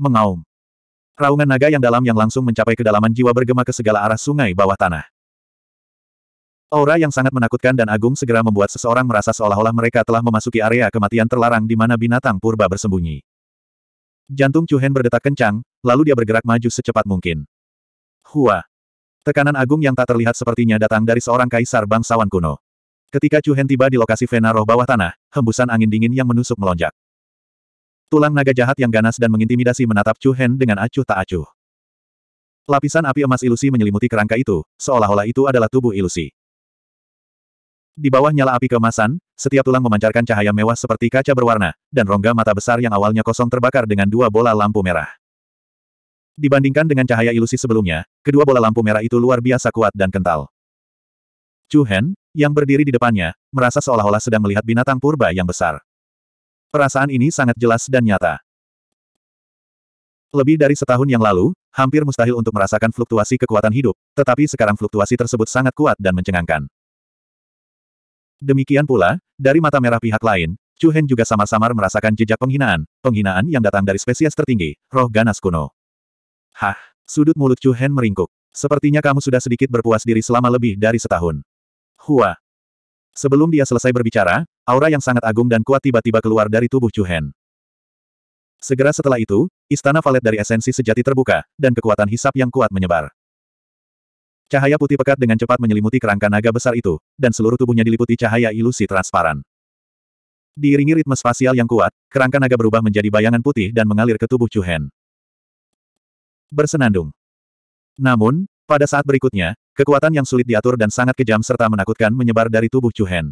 mengaum. Raungan naga yang dalam yang langsung mencapai kedalaman jiwa bergema ke segala arah sungai bawah tanah. Aura yang sangat menakutkan dan agung segera membuat seseorang merasa seolah-olah mereka telah memasuki area kematian terlarang di mana binatang purba bersembunyi. Jantung Chu Hen berdetak kencang, lalu dia bergerak maju secepat mungkin. Hua. Tekanan agung yang tak terlihat sepertinya datang dari seorang kaisar bangsawan kuno. Ketika Chu Hen tiba di lokasi Venaroh bawah tanah, hembusan angin dingin yang menusuk melonjak. Tulang naga jahat yang ganas dan mengintimidasi menatap Chu Hen dengan acuh tak acuh. Lapisan api emas ilusi menyelimuti kerangka itu, seolah-olah itu adalah tubuh ilusi. Di bawah nyala api kemasan, setiap tulang memancarkan cahaya mewah seperti kaca berwarna, dan rongga mata besar yang awalnya kosong terbakar dengan dua bola lampu merah. Dibandingkan dengan cahaya ilusi sebelumnya, kedua bola lampu merah itu luar biasa kuat dan kental. Chu Hen, yang berdiri di depannya, merasa seolah-olah sedang melihat binatang purba yang besar. Perasaan ini sangat jelas dan nyata. Lebih dari setahun yang lalu, hampir mustahil untuk merasakan fluktuasi kekuatan hidup, tetapi sekarang fluktuasi tersebut sangat kuat dan mencengangkan. Demikian pula, dari mata merah pihak lain, Chu Hen juga samar-samar merasakan jejak penghinaan, penghinaan yang datang dari spesies tertinggi, roh ganas kuno. Hah, sudut mulut Chu Hen meringkuk. Sepertinya kamu sudah sedikit berpuas diri selama lebih dari setahun. Hua. Sebelum dia selesai berbicara, Aura yang sangat agung dan kuat tiba-tiba keluar dari tubuh Chu Hen. Segera setelah itu, istana valet dari esensi sejati terbuka, dan kekuatan hisap yang kuat menyebar. Cahaya putih pekat dengan cepat menyelimuti kerangka naga besar itu, dan seluruh tubuhnya diliputi cahaya ilusi transparan. Diiringi ritme spasial yang kuat, kerangka naga berubah menjadi bayangan putih dan mengalir ke tubuh Chu Hen. Bersenandung. Namun, pada saat berikutnya, kekuatan yang sulit diatur dan sangat kejam serta menakutkan menyebar dari tubuh Chu Hen.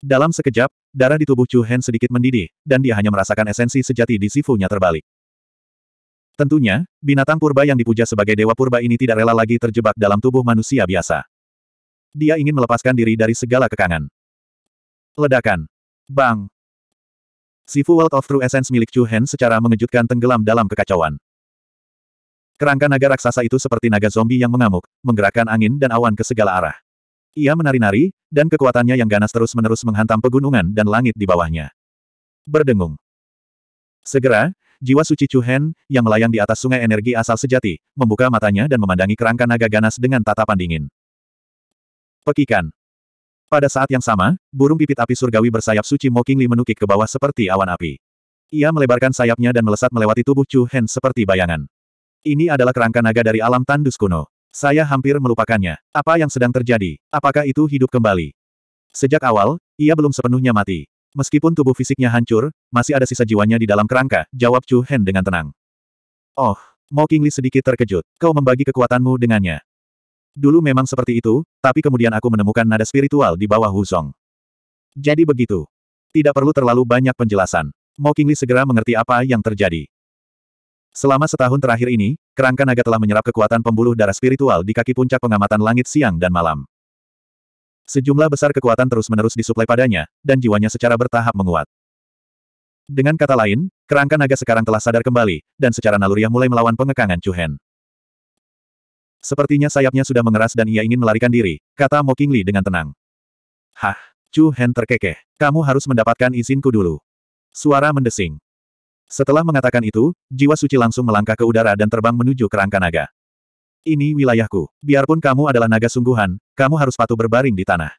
Dalam sekejap, darah di tubuh Chu Hen sedikit mendidih, dan dia hanya merasakan esensi sejati di sifunya terbalik. Tentunya, binatang purba yang dipuja sebagai dewa purba ini tidak rela lagi terjebak dalam tubuh manusia biasa. Dia ingin melepaskan diri dari segala kekangan. Ledakan. Bang. Sifu World of True Essence milik Chu Hen secara mengejutkan tenggelam dalam kekacauan. Kerangka naga raksasa itu seperti naga zombie yang mengamuk, menggerakkan angin dan awan ke segala arah. Ia menari-nari, dan kekuatannya yang ganas terus-menerus menghantam pegunungan dan langit di bawahnya. Berdengung. Segera, jiwa suci Chu Chuhen, yang melayang di atas sungai energi asal sejati, membuka matanya dan memandangi kerangka naga ganas dengan tatapan dingin. Pekikan. Pada saat yang sama, burung pipit api surgawi bersayap suci Mokingli menukik ke bawah seperti awan api. Ia melebarkan sayapnya dan melesat melewati tubuh Chu Hen seperti bayangan. Ini adalah kerangka naga dari alam tandus kuno. Saya hampir melupakannya. Apa yang sedang terjadi? Apakah itu hidup kembali? Sejak awal, ia belum sepenuhnya mati. Meskipun tubuh fisiknya hancur, masih ada sisa jiwanya di dalam kerangka, jawab Chu Hen dengan tenang. Oh, Mo Qingli sedikit terkejut. Kau membagi kekuatanmu dengannya. Dulu memang seperti itu, tapi kemudian aku menemukan nada spiritual di bawah Hu Song. Jadi begitu. Tidak perlu terlalu banyak penjelasan. Mo Qingli segera mengerti apa yang terjadi. Selama setahun terakhir ini, kerangka naga telah menyerap kekuatan pembuluh darah spiritual di kaki puncak pengamatan langit siang dan malam. Sejumlah besar kekuatan terus-menerus disuplai padanya, dan jiwanya secara bertahap menguat. Dengan kata lain, kerangka naga sekarang telah sadar kembali, dan secara naluriah mulai melawan pengekangan Chu Hen. Sepertinya sayapnya sudah mengeras dan ia ingin melarikan diri, kata Mo Qingli dengan tenang. Hah, Chu Hen terkekeh. Kamu harus mendapatkan izinku dulu. Suara mendesing. Setelah mengatakan itu, jiwa suci langsung melangkah ke udara dan terbang menuju kerangka naga. Ini wilayahku. Biarpun kamu adalah naga sungguhan, kamu harus patuh berbaring di tanah.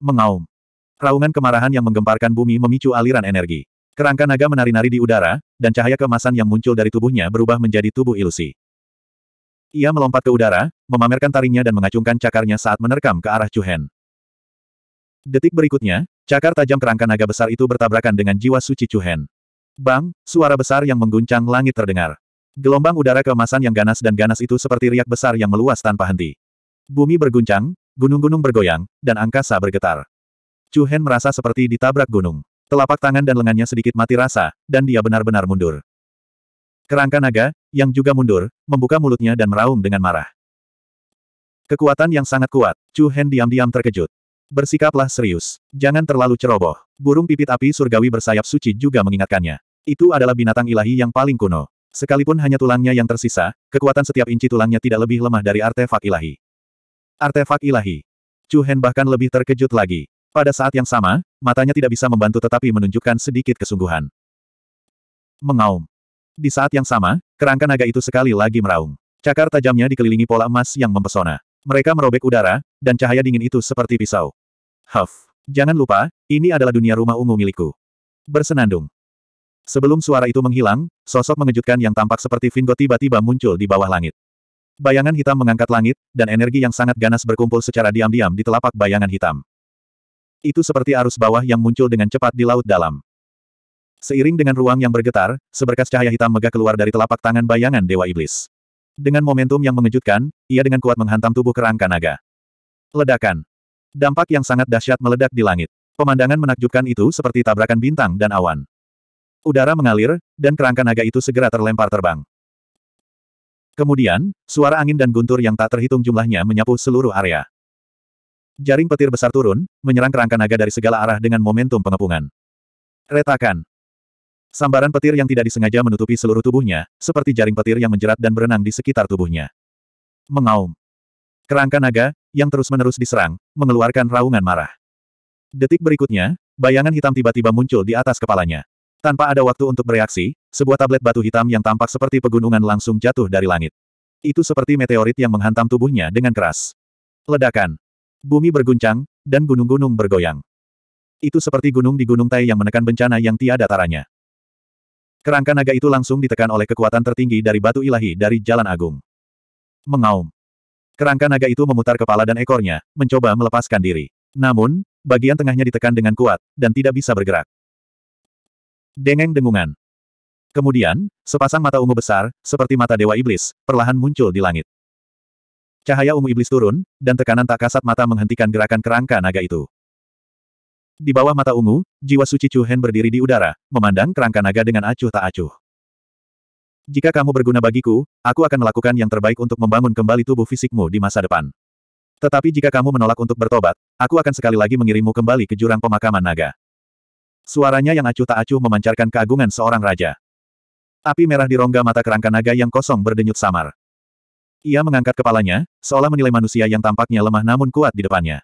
Mengaum. Raungan kemarahan yang menggemparkan bumi memicu aliran energi. Kerangka naga menari-nari di udara, dan cahaya kemasan yang muncul dari tubuhnya berubah menjadi tubuh ilusi. Ia melompat ke udara, memamerkan taringnya dan mengacungkan cakarnya saat menerkam ke arah Chuhen. Detik berikutnya, cakar tajam kerangka naga besar itu bertabrakan dengan jiwa suci Chuhen. Bang, suara besar yang mengguncang langit terdengar. Gelombang udara keemasan yang ganas dan ganas itu seperti riak besar yang meluas tanpa henti. Bumi berguncang, gunung-gunung bergoyang, dan angkasa bergetar. Chu Hen merasa seperti ditabrak gunung. Telapak tangan dan lengannya sedikit mati rasa, dan dia benar-benar mundur. Kerangka naga, yang juga mundur, membuka mulutnya dan meraung dengan marah. Kekuatan yang sangat kuat, Chu Hen diam-diam terkejut. Bersikaplah serius. Jangan terlalu ceroboh. Burung pipit api surgawi bersayap suci juga mengingatkannya. Itu adalah binatang ilahi yang paling kuno. Sekalipun hanya tulangnya yang tersisa, kekuatan setiap inci tulangnya tidak lebih lemah dari artefak ilahi. Artefak ilahi. Chu Hen bahkan lebih terkejut lagi. Pada saat yang sama, matanya tidak bisa membantu tetapi menunjukkan sedikit kesungguhan. Mengaum. Di saat yang sama, kerangka naga itu sekali lagi meraung. Cakar tajamnya dikelilingi pola emas yang mempesona. Mereka merobek udara, dan cahaya dingin itu seperti pisau. Huff. Jangan lupa, ini adalah dunia rumah ungu milikku. Bersenandung. Sebelum suara itu menghilang, sosok mengejutkan yang tampak seperti Vingo tiba-tiba muncul di bawah langit. Bayangan hitam mengangkat langit, dan energi yang sangat ganas berkumpul secara diam-diam di telapak bayangan hitam. Itu seperti arus bawah yang muncul dengan cepat di laut dalam. Seiring dengan ruang yang bergetar, seberkas cahaya hitam megah keluar dari telapak tangan bayangan Dewa Iblis. Dengan momentum yang mengejutkan, ia dengan kuat menghantam tubuh kerangka naga. Ledakan. Dampak yang sangat dahsyat meledak di langit. Pemandangan menakjubkan itu seperti tabrakan bintang dan awan. Udara mengalir, dan kerangka naga itu segera terlempar terbang. Kemudian, suara angin dan guntur yang tak terhitung jumlahnya menyapu seluruh area. Jaring petir besar turun, menyerang kerangka naga dari segala arah dengan momentum pengepungan. Retakan. Sambaran petir yang tidak disengaja menutupi seluruh tubuhnya, seperti jaring petir yang menjerat dan berenang di sekitar tubuhnya. Mengaum. Kerangka naga, yang terus-menerus diserang, mengeluarkan raungan marah. Detik berikutnya, bayangan hitam tiba-tiba muncul di atas kepalanya. Tanpa ada waktu untuk bereaksi, sebuah tablet batu hitam yang tampak seperti pegunungan langsung jatuh dari langit. Itu seperti meteorit yang menghantam tubuhnya dengan keras. Ledakan. Bumi berguncang, dan gunung-gunung bergoyang. Itu seperti gunung di Gunung Tai yang menekan bencana yang tiada taranya. Kerangka naga itu langsung ditekan oleh kekuatan tertinggi dari batu ilahi dari Jalan Agung. Mengaum. Kerangka naga itu memutar kepala dan ekornya, mencoba melepaskan diri. Namun, bagian tengahnya ditekan dengan kuat, dan tidak bisa bergerak. Dengeng dengungan. Kemudian, sepasang mata ungu besar, seperti mata dewa iblis, perlahan muncul di langit. Cahaya ungu iblis turun, dan tekanan tak kasat mata menghentikan gerakan kerangka naga itu. Di bawah mata ungu, jiwa suci Chu Hen berdiri di udara, memandang kerangka naga dengan acuh tak acuh. Jika kamu berguna bagiku, aku akan melakukan yang terbaik untuk membangun kembali tubuh fisikmu di masa depan. Tetapi jika kamu menolak untuk bertobat, aku akan sekali lagi mengirimmu kembali ke jurang pemakaman naga. Suaranya yang acuh tak acuh memancarkan keagungan seorang raja. Api merah di rongga mata kerangka naga yang kosong berdenyut samar. Ia mengangkat kepalanya, seolah menilai manusia yang tampaknya lemah namun kuat di depannya.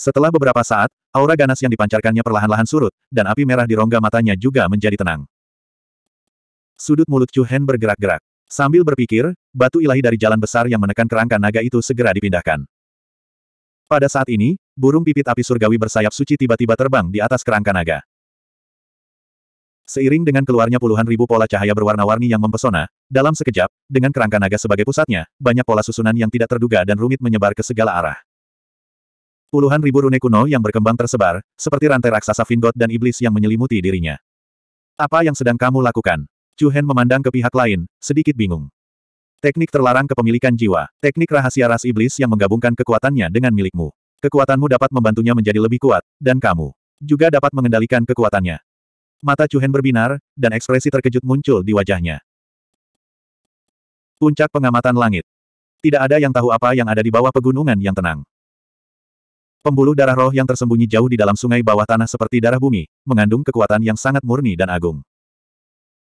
Setelah beberapa saat, aura ganas yang dipancarkannya perlahan-lahan surut, dan api merah di rongga matanya juga menjadi tenang. Sudut mulut Chu Hen bergerak-gerak. Sambil berpikir, batu ilahi dari jalan besar yang menekan kerangka naga itu segera dipindahkan. Pada saat ini, burung pipit api surgawi bersayap suci tiba-tiba terbang di atas kerangka naga. Seiring dengan keluarnya puluhan ribu pola cahaya berwarna-warni yang mempesona, dalam sekejap, dengan kerangka naga sebagai pusatnya, banyak pola susunan yang tidak terduga dan rumit menyebar ke segala arah. Puluhan ribu rune kuno yang berkembang tersebar, seperti rantai raksasa Vingot dan iblis yang menyelimuti dirinya. Apa yang sedang kamu lakukan? Chu Hen memandang ke pihak lain, sedikit bingung. Teknik terlarang kepemilikan jiwa, teknik rahasia ras iblis yang menggabungkan kekuatannya dengan milikmu. Kekuatanmu dapat membantunya menjadi lebih kuat, dan kamu juga dapat mengendalikan kekuatannya. Mata Chu Hen berbinar, dan ekspresi terkejut muncul di wajahnya. Puncak pengamatan langit. Tidak ada yang tahu apa yang ada di bawah pegunungan yang tenang. Pembuluh darah roh yang tersembunyi jauh di dalam sungai bawah tanah seperti darah bumi, mengandung kekuatan yang sangat murni dan agung.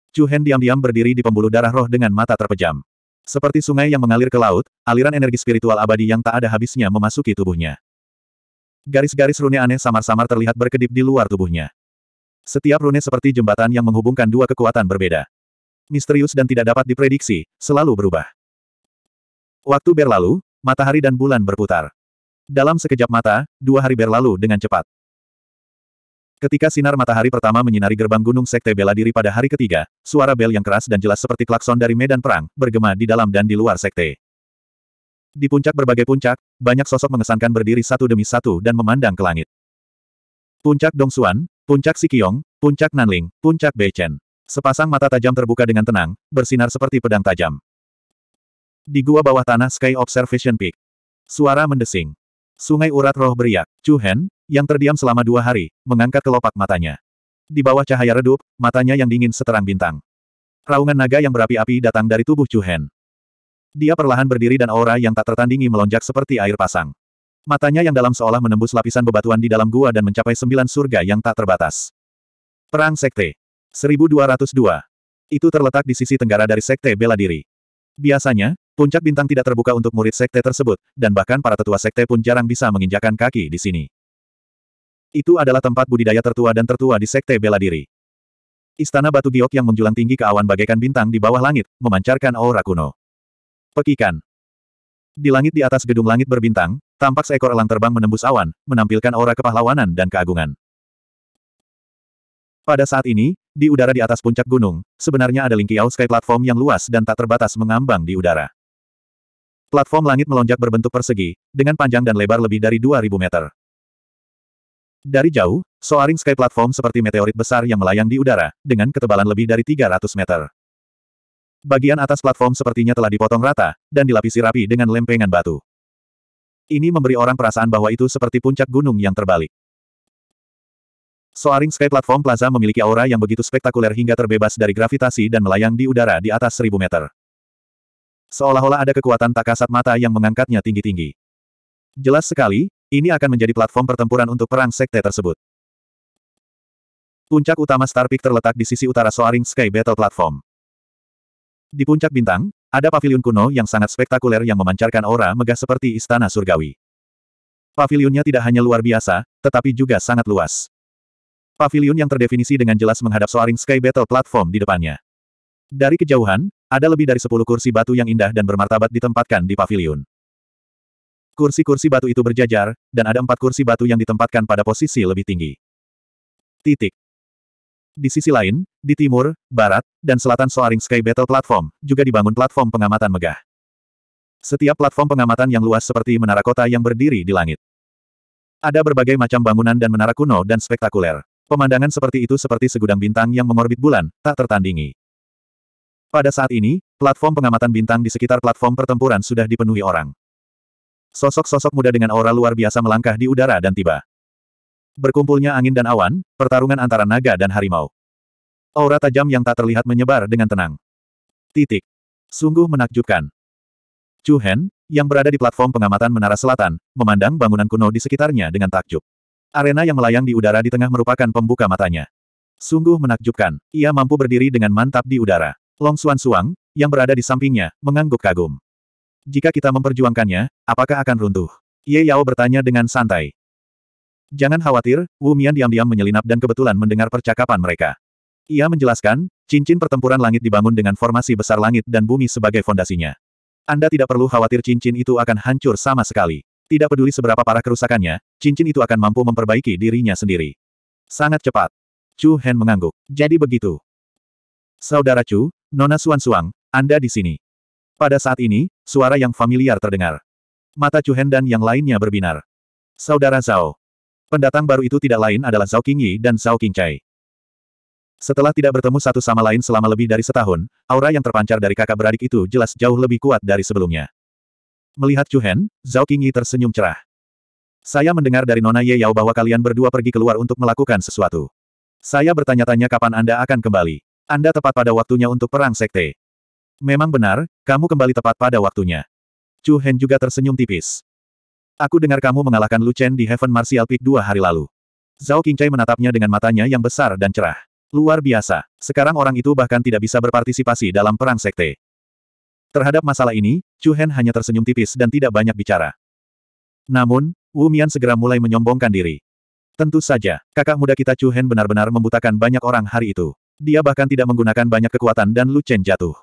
Chu Hen diam-diam berdiri di pembuluh darah roh dengan mata terpejam. Seperti sungai yang mengalir ke laut, aliran energi spiritual abadi yang tak ada habisnya memasuki tubuhnya. Garis-garis rune aneh samar-samar terlihat berkedip di luar tubuhnya. Setiap rune seperti jembatan yang menghubungkan dua kekuatan berbeda. Misterius dan tidak dapat diprediksi, selalu berubah. Waktu berlalu, matahari dan bulan berputar. Dalam sekejap mata, dua hari berlalu dengan cepat. Ketika sinar matahari pertama menyinari gerbang gunung sekte bela diri pada hari ketiga, suara bel yang keras dan jelas seperti klakson dari medan perang, bergema di dalam dan di luar sekte. Di puncak berbagai puncak, banyak sosok mengesankan berdiri satu demi satu dan memandang ke langit. Puncak Dongsuan, Puncak Sikiong, Puncak Nanling, Puncak Beichen. Sepasang mata tajam terbuka dengan tenang, bersinar seperti pedang tajam. Di gua bawah tanah Sky Observation Peak. Suara mendesing. Sungai urat roh beriak. Chu Hen, yang terdiam selama dua hari, mengangkat kelopak matanya. Di bawah cahaya redup, matanya yang dingin seterang bintang. Raungan naga yang berapi-api datang dari tubuh Chu Hen. Dia perlahan berdiri dan aura yang tak tertandingi melonjak seperti air pasang. Matanya yang dalam seolah menembus lapisan bebatuan di dalam gua dan mencapai sembilan surga yang tak terbatas. Perang Sekte 1202 Itu terletak di sisi tenggara dari Sekte Bela Diri. Biasanya, puncak bintang tidak terbuka untuk murid Sekte tersebut, dan bahkan para tetua Sekte pun jarang bisa menginjakan kaki di sini. Itu adalah tempat budidaya tertua dan tertua di Sekte Bela Diri. Istana batu giok yang menjulang tinggi ke awan bagaikan bintang di bawah langit, memancarkan aura kuno. Pekikan. Di langit di atas gedung langit berbintang, tampak seekor elang terbang menembus awan, menampilkan aura kepahlawanan dan keagungan. Pada saat ini, di udara di atas puncak gunung, sebenarnya ada Lingqiao Sky platform yang luas dan tak terbatas mengambang di udara. Platform langit melonjak berbentuk persegi, dengan panjang dan lebar lebih dari 2000 meter. Dari jauh, soaring sky platform seperti meteorit besar yang melayang di udara, dengan ketebalan lebih dari 300 meter. Bagian atas platform sepertinya telah dipotong rata, dan dilapisi rapi dengan lempengan batu. Ini memberi orang perasaan bahwa itu seperti puncak gunung yang terbalik. Soaring Sky Platform Plaza memiliki aura yang begitu spektakuler hingga terbebas dari gravitasi dan melayang di udara di atas 1000 meter. Seolah-olah ada kekuatan tak kasat mata yang mengangkatnya tinggi-tinggi. Jelas sekali, ini akan menjadi platform pertempuran untuk perang sekte tersebut. Puncak utama Star Peak terletak di sisi utara Soaring Sky Battle Platform. Di puncak bintang, ada pavilion kuno yang sangat spektakuler yang memancarkan aura megah seperti istana surgawi. Pavilionnya tidak hanya luar biasa, tetapi juga sangat luas. Pavilion yang terdefinisi dengan jelas menghadap Soaring Sky Battle Platform di depannya. Dari kejauhan, ada lebih dari 10 kursi batu yang indah dan bermartabat ditempatkan di pavilion. Kursi-kursi batu itu berjajar, dan ada empat kursi batu yang ditempatkan pada posisi lebih tinggi. Titik. Di sisi lain, di timur, barat, dan selatan Soaring Sky Battle Platform, juga dibangun platform pengamatan megah. Setiap platform pengamatan yang luas seperti menara kota yang berdiri di langit. Ada berbagai macam bangunan dan menara kuno dan spektakuler. Pemandangan seperti itu seperti segudang bintang yang mengorbit bulan, tak tertandingi. Pada saat ini, platform pengamatan bintang di sekitar platform pertempuran sudah dipenuhi orang. Sosok-sosok muda dengan aura luar biasa melangkah di udara dan tiba. Berkumpulnya angin dan awan, pertarungan antara naga dan harimau. Aura tajam yang tak terlihat menyebar dengan tenang. Titik. Sungguh menakjubkan. Chu Hen, yang berada di platform pengamatan Menara Selatan, memandang bangunan kuno di sekitarnya dengan takjub. Arena yang melayang di udara di tengah merupakan pembuka matanya. Sungguh menakjubkan, ia mampu berdiri dengan mantap di udara. Long Suan Suang, yang berada di sampingnya, mengangguk kagum. Jika kita memperjuangkannya, apakah akan runtuh? Ye Yao bertanya dengan santai. Jangan khawatir, Wu Mian diam-diam menyelinap dan kebetulan mendengar percakapan mereka. Ia menjelaskan, cincin pertempuran langit dibangun dengan formasi besar langit dan bumi sebagai fondasinya. Anda tidak perlu khawatir cincin itu akan hancur sama sekali. Tidak peduli seberapa parah kerusakannya, cincin itu akan mampu memperbaiki dirinya sendiri. Sangat cepat. Chu Hen mengangguk. Jadi begitu. Saudara Chu, Nona Suan Suang, Anda di sini. Pada saat ini, suara yang familiar terdengar. Mata Cuhen dan yang lainnya berbinar. Saudara Zhao. Pendatang baru itu tidak lain adalah Zhao Qingyi dan Zhao Qingcai. Setelah tidak bertemu satu sama lain selama lebih dari setahun, aura yang terpancar dari kakak beradik itu jelas jauh lebih kuat dari sebelumnya. Melihat Chu Hen, Zhao Qingyi tersenyum cerah. Saya mendengar dari Nona Ye Yao bahwa kalian berdua pergi keluar untuk melakukan sesuatu. Saya bertanya-tanya kapan Anda akan kembali. Anda tepat pada waktunya untuk perang sekte. Memang benar, kamu kembali tepat pada waktunya. Chu Hen juga tersenyum tipis. Aku dengar kamu mengalahkan Lu Chen di Heaven Martial Peak dua hari lalu. Zhao Qingcai menatapnya dengan matanya yang besar dan cerah. Luar biasa, sekarang orang itu bahkan tidak bisa berpartisipasi dalam perang sekte. Terhadap masalah ini, Chu Hen hanya tersenyum tipis dan tidak banyak bicara. Namun, Wu Mian segera mulai menyombongkan diri. Tentu saja, kakak muda kita Chu Hen benar-benar membutakan banyak orang hari itu. Dia bahkan tidak menggunakan banyak kekuatan dan Lu Chen jatuh.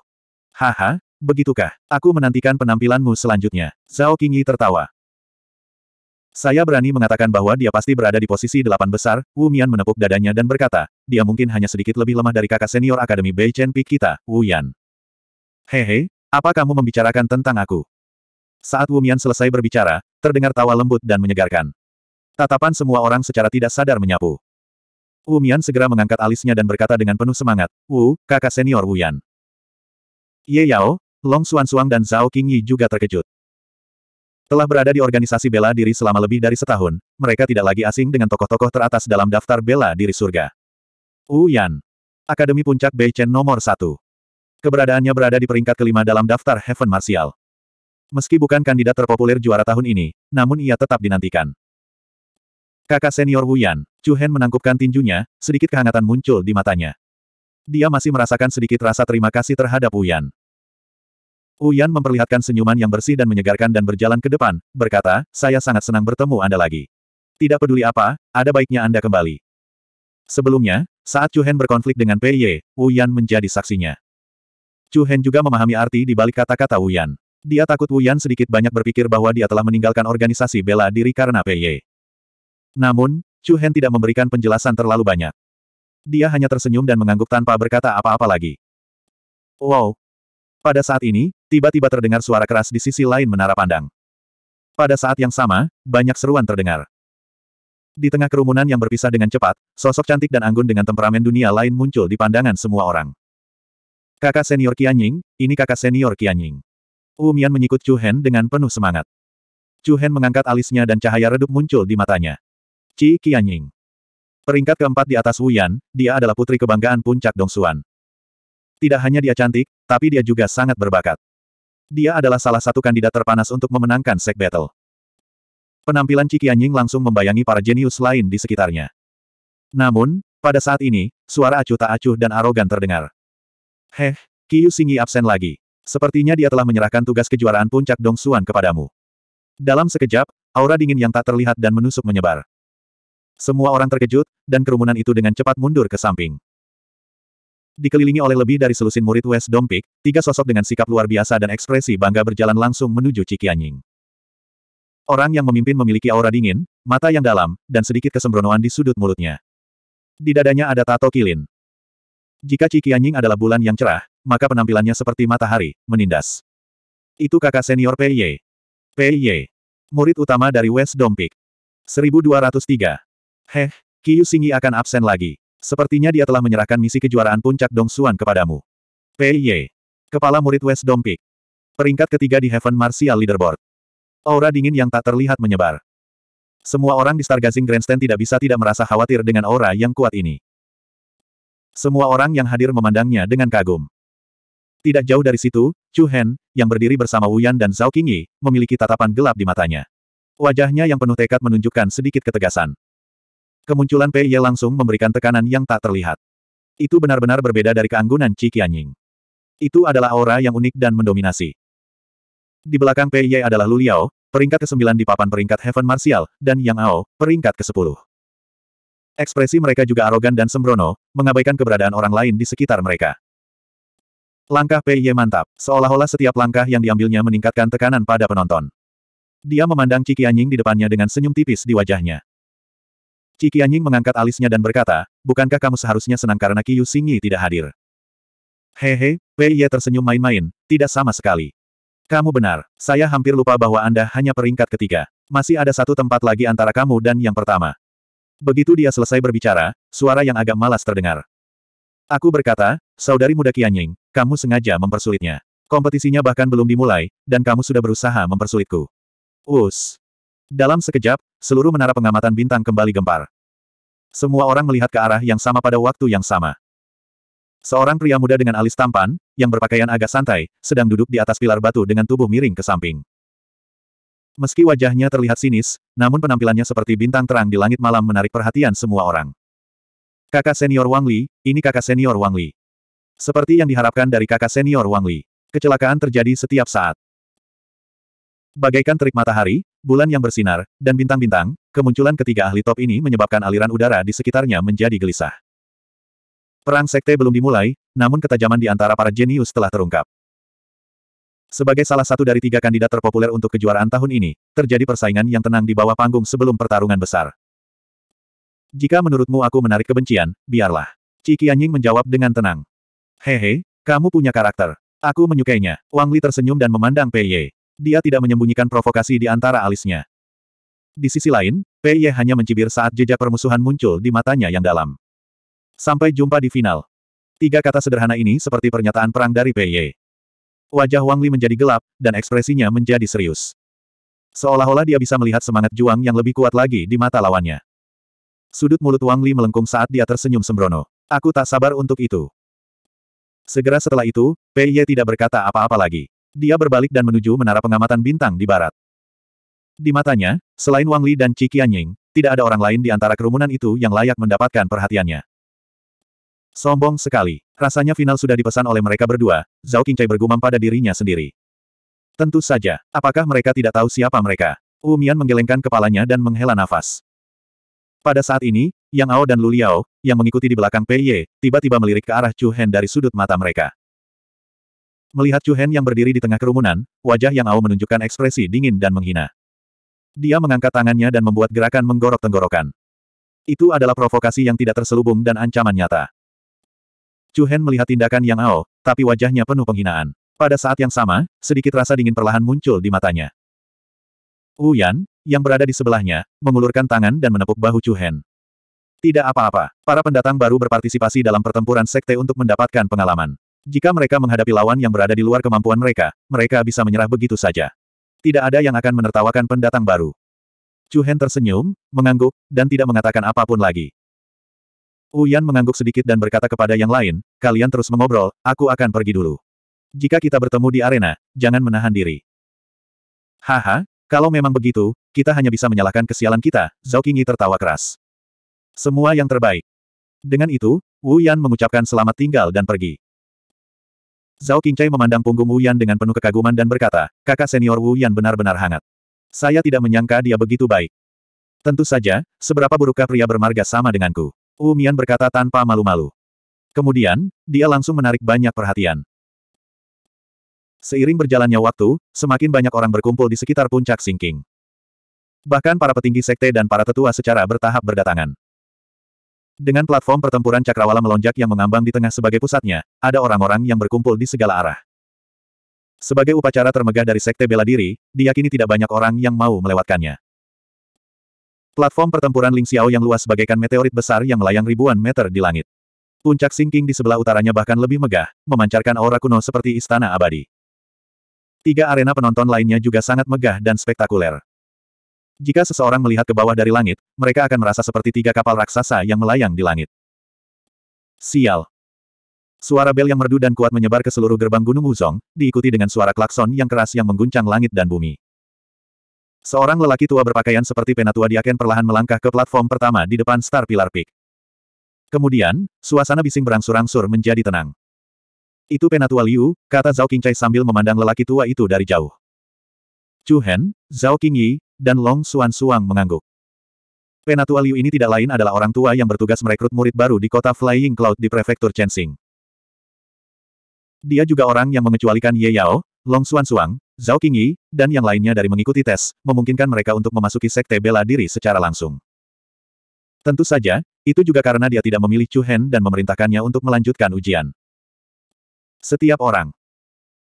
Haha, begitukah? Aku menantikan penampilanmu selanjutnya. Zhao Qingyi tertawa. Saya berani mengatakan bahwa dia pasti berada di posisi delapan besar, Wu Mian menepuk dadanya dan berkata, dia mungkin hanya sedikit lebih lemah dari kakak senior Akademi Bei Chen Pi kita, Wu Yan. Hehe, apa kamu membicarakan tentang aku? Saat Wu Mian selesai berbicara, terdengar tawa lembut dan menyegarkan. Tatapan semua orang secara tidak sadar menyapu. Wu Mian segera mengangkat alisnya dan berkata dengan penuh semangat, Wu, kakak senior Wu Yan. Ye Yao, Long Xuan Xuan, dan Zhao Qingyi juga terkejut. Telah berada di organisasi bela diri selama lebih dari setahun, mereka tidak lagi asing dengan tokoh-tokoh teratas dalam daftar bela diri surga. Wu Yan. Akademi Puncak Bei Chen nomor 1. Keberadaannya berada di peringkat kelima dalam daftar Heaven Martial. Meski bukan kandidat terpopuler juara tahun ini, namun ia tetap dinantikan. Kakak senior Wu Yan, Chu Hen menangkupkan tinjunya, sedikit kehangatan muncul di matanya. Dia masih merasakan sedikit rasa terima kasih terhadap Uyan. Uyan memperlihatkan senyuman yang bersih dan menyegarkan dan berjalan ke depan, berkata, saya sangat senang bertemu Anda lagi. Tidak peduli apa, ada baiknya Anda kembali. Sebelumnya, saat Chu Hen berkonflik dengan Pei Ye, Uyan menjadi saksinya. Chu Hen juga memahami arti di balik kata-kata Uyan. Dia takut Uyan sedikit banyak berpikir bahwa dia telah meninggalkan organisasi bela diri karena Pei Ye. Namun, Chu Hen tidak memberikan penjelasan terlalu banyak. Dia hanya tersenyum dan mengangguk tanpa berkata apa-apa lagi. Wow. Pada saat ini, tiba-tiba terdengar suara keras di sisi lain menara pandang. Pada saat yang sama, banyak seruan terdengar. Di tengah kerumunan yang berpisah dengan cepat, sosok cantik dan anggun dengan temperamen dunia lain muncul di pandangan semua orang. Kakak senior Qianying, ini kakak senior Qianying. Wu Mian menyikut Chu Hen dengan penuh semangat. Chu Hen mengangkat alisnya dan cahaya redup muncul di matanya. Qi Qianying. Peringkat keempat di atas Wuyan, dia adalah putri kebanggaan puncak Dongsuan. Tidak hanya dia cantik, tapi dia juga sangat berbakat. Dia adalah salah satu kandidat terpanas untuk memenangkan Sek Battle. Penampilan Cikianying langsung membayangi para jenius lain di sekitarnya. Namun, pada saat ini, suara acuh tak acuh dan arogan terdengar. Heh, Kiyu Singi absen lagi. Sepertinya dia telah menyerahkan tugas kejuaraan puncak Dongsuan kepadamu. Dalam sekejap, aura dingin yang tak terlihat dan menusuk menyebar. Semua orang terkejut, dan kerumunan itu dengan cepat mundur ke samping. Dikelilingi oleh lebih dari selusin murid West Dompik, tiga sosok dengan sikap luar biasa dan ekspresi bangga berjalan langsung menuju Cikianying. Orang yang memimpin memiliki aura dingin, mata yang dalam, dan sedikit kesembronoan di sudut mulutnya. Di dadanya ada tato kilin. Jika Cikianying adalah bulan yang cerah, maka penampilannya seperti matahari, menindas. Itu kakak senior Pei Ye. Pei Ye, Murid utama dari West Dompik. 1203. Heh, Qiyu Singi akan absen lagi. Sepertinya dia telah menyerahkan misi kejuaraan puncak Dong Xuan kepadamu. Pei Ye, Kepala murid West Dompik. Peringkat ketiga di Heaven Martial Leaderboard. Aura dingin yang tak terlihat menyebar. Semua orang di Stargazing Grandstand tidak bisa tidak merasa khawatir dengan aura yang kuat ini. Semua orang yang hadir memandangnya dengan kagum. Tidak jauh dari situ, Chu Hen, yang berdiri bersama Wu Yan dan Zhao Qingyi, memiliki tatapan gelap di matanya. Wajahnya yang penuh tekad menunjukkan sedikit ketegasan. Kemunculan Pei Ye langsung memberikan tekanan yang tak terlihat. Itu benar-benar berbeda dari keanggunan Qi Qianying. Itu adalah aura yang unik dan mendominasi. Di belakang Pei Ye adalah Lu Liao, peringkat ke-9 di papan peringkat Heaven Martial, dan Yang Ao, peringkat ke-10. Ekspresi mereka juga arogan dan sembrono, mengabaikan keberadaan orang lain di sekitar mereka. Langkah Pei Ye mantap, seolah-olah setiap langkah yang diambilnya meningkatkan tekanan pada penonton. Dia memandang Anjing di depannya dengan senyum tipis di wajahnya. Ciki Anying mengangkat alisnya dan berkata, bukankah kamu seharusnya senang karena Qiyu Xingyi tidak hadir? Hehe, Pei Ye tersenyum main-main, tidak sama sekali. Kamu benar, saya hampir lupa bahwa Anda hanya peringkat ketiga. Masih ada satu tempat lagi antara kamu dan yang pertama. Begitu dia selesai berbicara, suara yang agak malas terdengar. Aku berkata, saudari muda Qianying, kamu sengaja mempersulitnya. Kompetisinya bahkan belum dimulai, dan kamu sudah berusaha mempersulitku. Us. Dalam sekejap, seluruh menara pengamatan bintang kembali gempar. Semua orang melihat ke arah yang sama pada waktu yang sama. Seorang pria muda dengan alis tampan, yang berpakaian agak santai, sedang duduk di atas pilar batu dengan tubuh miring ke samping. Meski wajahnya terlihat sinis, namun penampilannya seperti bintang terang di langit malam menarik perhatian semua orang. Kakak senior Wang Li, ini kakak senior Wang Li. Seperti yang diharapkan dari kakak senior Wang Li. Kecelakaan terjadi setiap saat. Bagaikan terik matahari, bulan yang bersinar, dan bintang-bintang, kemunculan ketiga ahli top ini menyebabkan aliran udara di sekitarnya menjadi gelisah. Perang sekte belum dimulai, namun ketajaman di antara para jenius telah terungkap. Sebagai salah satu dari tiga kandidat terpopuler untuk kejuaraan tahun ini, terjadi persaingan yang tenang di bawah panggung sebelum pertarungan besar. Jika menurutmu aku menarik kebencian, biarlah. Ciki Anjing menjawab dengan tenang. Hehe, kamu punya karakter. Aku menyukainya. Wang Li tersenyum dan memandang Pei Ye. Dia tidak menyembunyikan provokasi di antara alisnya. Di sisi lain, Pei Ye hanya mencibir saat jejak permusuhan muncul di matanya yang dalam. Sampai jumpa di final. Tiga kata sederhana ini seperti pernyataan perang dari Pei Ye. Wajah Wang Li menjadi gelap, dan ekspresinya menjadi serius. Seolah-olah dia bisa melihat semangat juang yang lebih kuat lagi di mata lawannya. Sudut mulut Wang Li melengkung saat dia tersenyum sembrono. Aku tak sabar untuk itu. Segera setelah itu, Pei Ye tidak berkata apa-apa lagi. Dia berbalik dan menuju menara pengamatan bintang di barat. Di matanya, selain Wang Li dan Qi Qianying, tidak ada orang lain di antara kerumunan itu yang layak mendapatkan perhatiannya. Sombong sekali. Rasanya final sudah dipesan oleh mereka berdua, Zhao Qingcai bergumam pada dirinya sendiri. Tentu saja, apakah mereka tidak tahu siapa mereka? Mian menggelengkan kepalanya dan menghela nafas. Pada saat ini, Yang Ao dan Lu Liao, yang mengikuti di belakang Ye tiba-tiba melirik ke arah Chu Hen dari sudut mata mereka. Melihat Chu Hen yang berdiri di tengah kerumunan, wajah Yang Ao menunjukkan ekspresi dingin dan menghina. Dia mengangkat tangannya dan membuat gerakan menggorok tenggorokan. Itu adalah provokasi yang tidak terselubung dan ancaman nyata. Chu Hen melihat tindakan Yang Ao, tapi wajahnya penuh penghinaan. Pada saat yang sama, sedikit rasa dingin perlahan muncul di matanya. Wu Yan, yang berada di sebelahnya, mengulurkan tangan dan menepuk bahu Chu Hen. Tidak apa-apa, para pendatang baru berpartisipasi dalam pertempuran sekte untuk mendapatkan pengalaman. Jika mereka menghadapi lawan yang berada di luar kemampuan mereka, mereka bisa menyerah begitu saja. Tidak ada yang akan menertawakan pendatang baru. Chu Hen tersenyum, mengangguk, dan tidak mengatakan apapun lagi. Uyan mengangguk sedikit dan berkata kepada yang lain, kalian terus mengobrol, aku akan pergi dulu. Jika kita bertemu di arena, jangan menahan diri. Haha, kalau memang begitu, kita hanya bisa menyalahkan kesialan kita, Zhao Qingyi tertawa keras. Semua yang terbaik. Dengan itu, Wu Yan mengucapkan selamat tinggal dan pergi. Zhao Qingcai memandang punggung Wu Yan dengan penuh kekaguman dan berkata, kakak senior Wu Yan benar-benar hangat. Saya tidak menyangka dia begitu baik. Tentu saja, seberapa burukkah pria bermarga sama denganku? Wu Mian berkata tanpa malu-malu. Kemudian, dia langsung menarik banyak perhatian. Seiring berjalannya waktu, semakin banyak orang berkumpul di sekitar puncak Singking. Bahkan para petinggi sekte dan para tetua secara bertahap berdatangan. Dengan platform pertempuran cakrawala melonjak yang mengambang di tengah sebagai pusatnya, ada orang-orang yang berkumpul di segala arah. Sebagai upacara termegah dari sekte bela diri, diyakini tidak banyak orang yang mau melewatkannya. Platform pertempuran Ling Xiao yang luas bagaikan meteorit besar yang melayang ribuan meter di langit. Puncak Singking di sebelah utaranya bahkan lebih megah, memancarkan aura kuno seperti istana abadi. Tiga arena penonton lainnya juga sangat megah dan spektakuler. Jika seseorang melihat ke bawah dari langit, mereka akan merasa seperti tiga kapal raksasa yang melayang di langit. Sial. Suara bel yang merdu dan kuat menyebar ke seluruh gerbang Gunung Wuzong, diikuti dengan suara klakson yang keras yang mengguncang langit dan bumi. Seorang lelaki tua berpakaian seperti penatua diaken perlahan melangkah ke platform pertama di depan Star Pilar Peak. Kemudian, suasana bising berangsur-angsur menjadi tenang. Itu penatua Liu, kata Zhao Qingcai sambil memandang lelaki tua itu dari jauh. Chu Hen, Zhao Qingyi, dan Long Xuan Suang mengangguk. Penatua Liu ini tidak lain adalah orang tua yang bertugas merekrut murid baru di kota Flying Cloud di prefektur Chensing. Dia juga orang yang mengecualikan Ye Yao, Long Xuan Suang, Zhao Qingyi, dan yang lainnya dari mengikuti tes, memungkinkan mereka untuk memasuki sekte bela diri secara langsung. Tentu saja, itu juga karena dia tidak memilih Chu Hen dan memerintahkannya untuk melanjutkan ujian. Setiap orang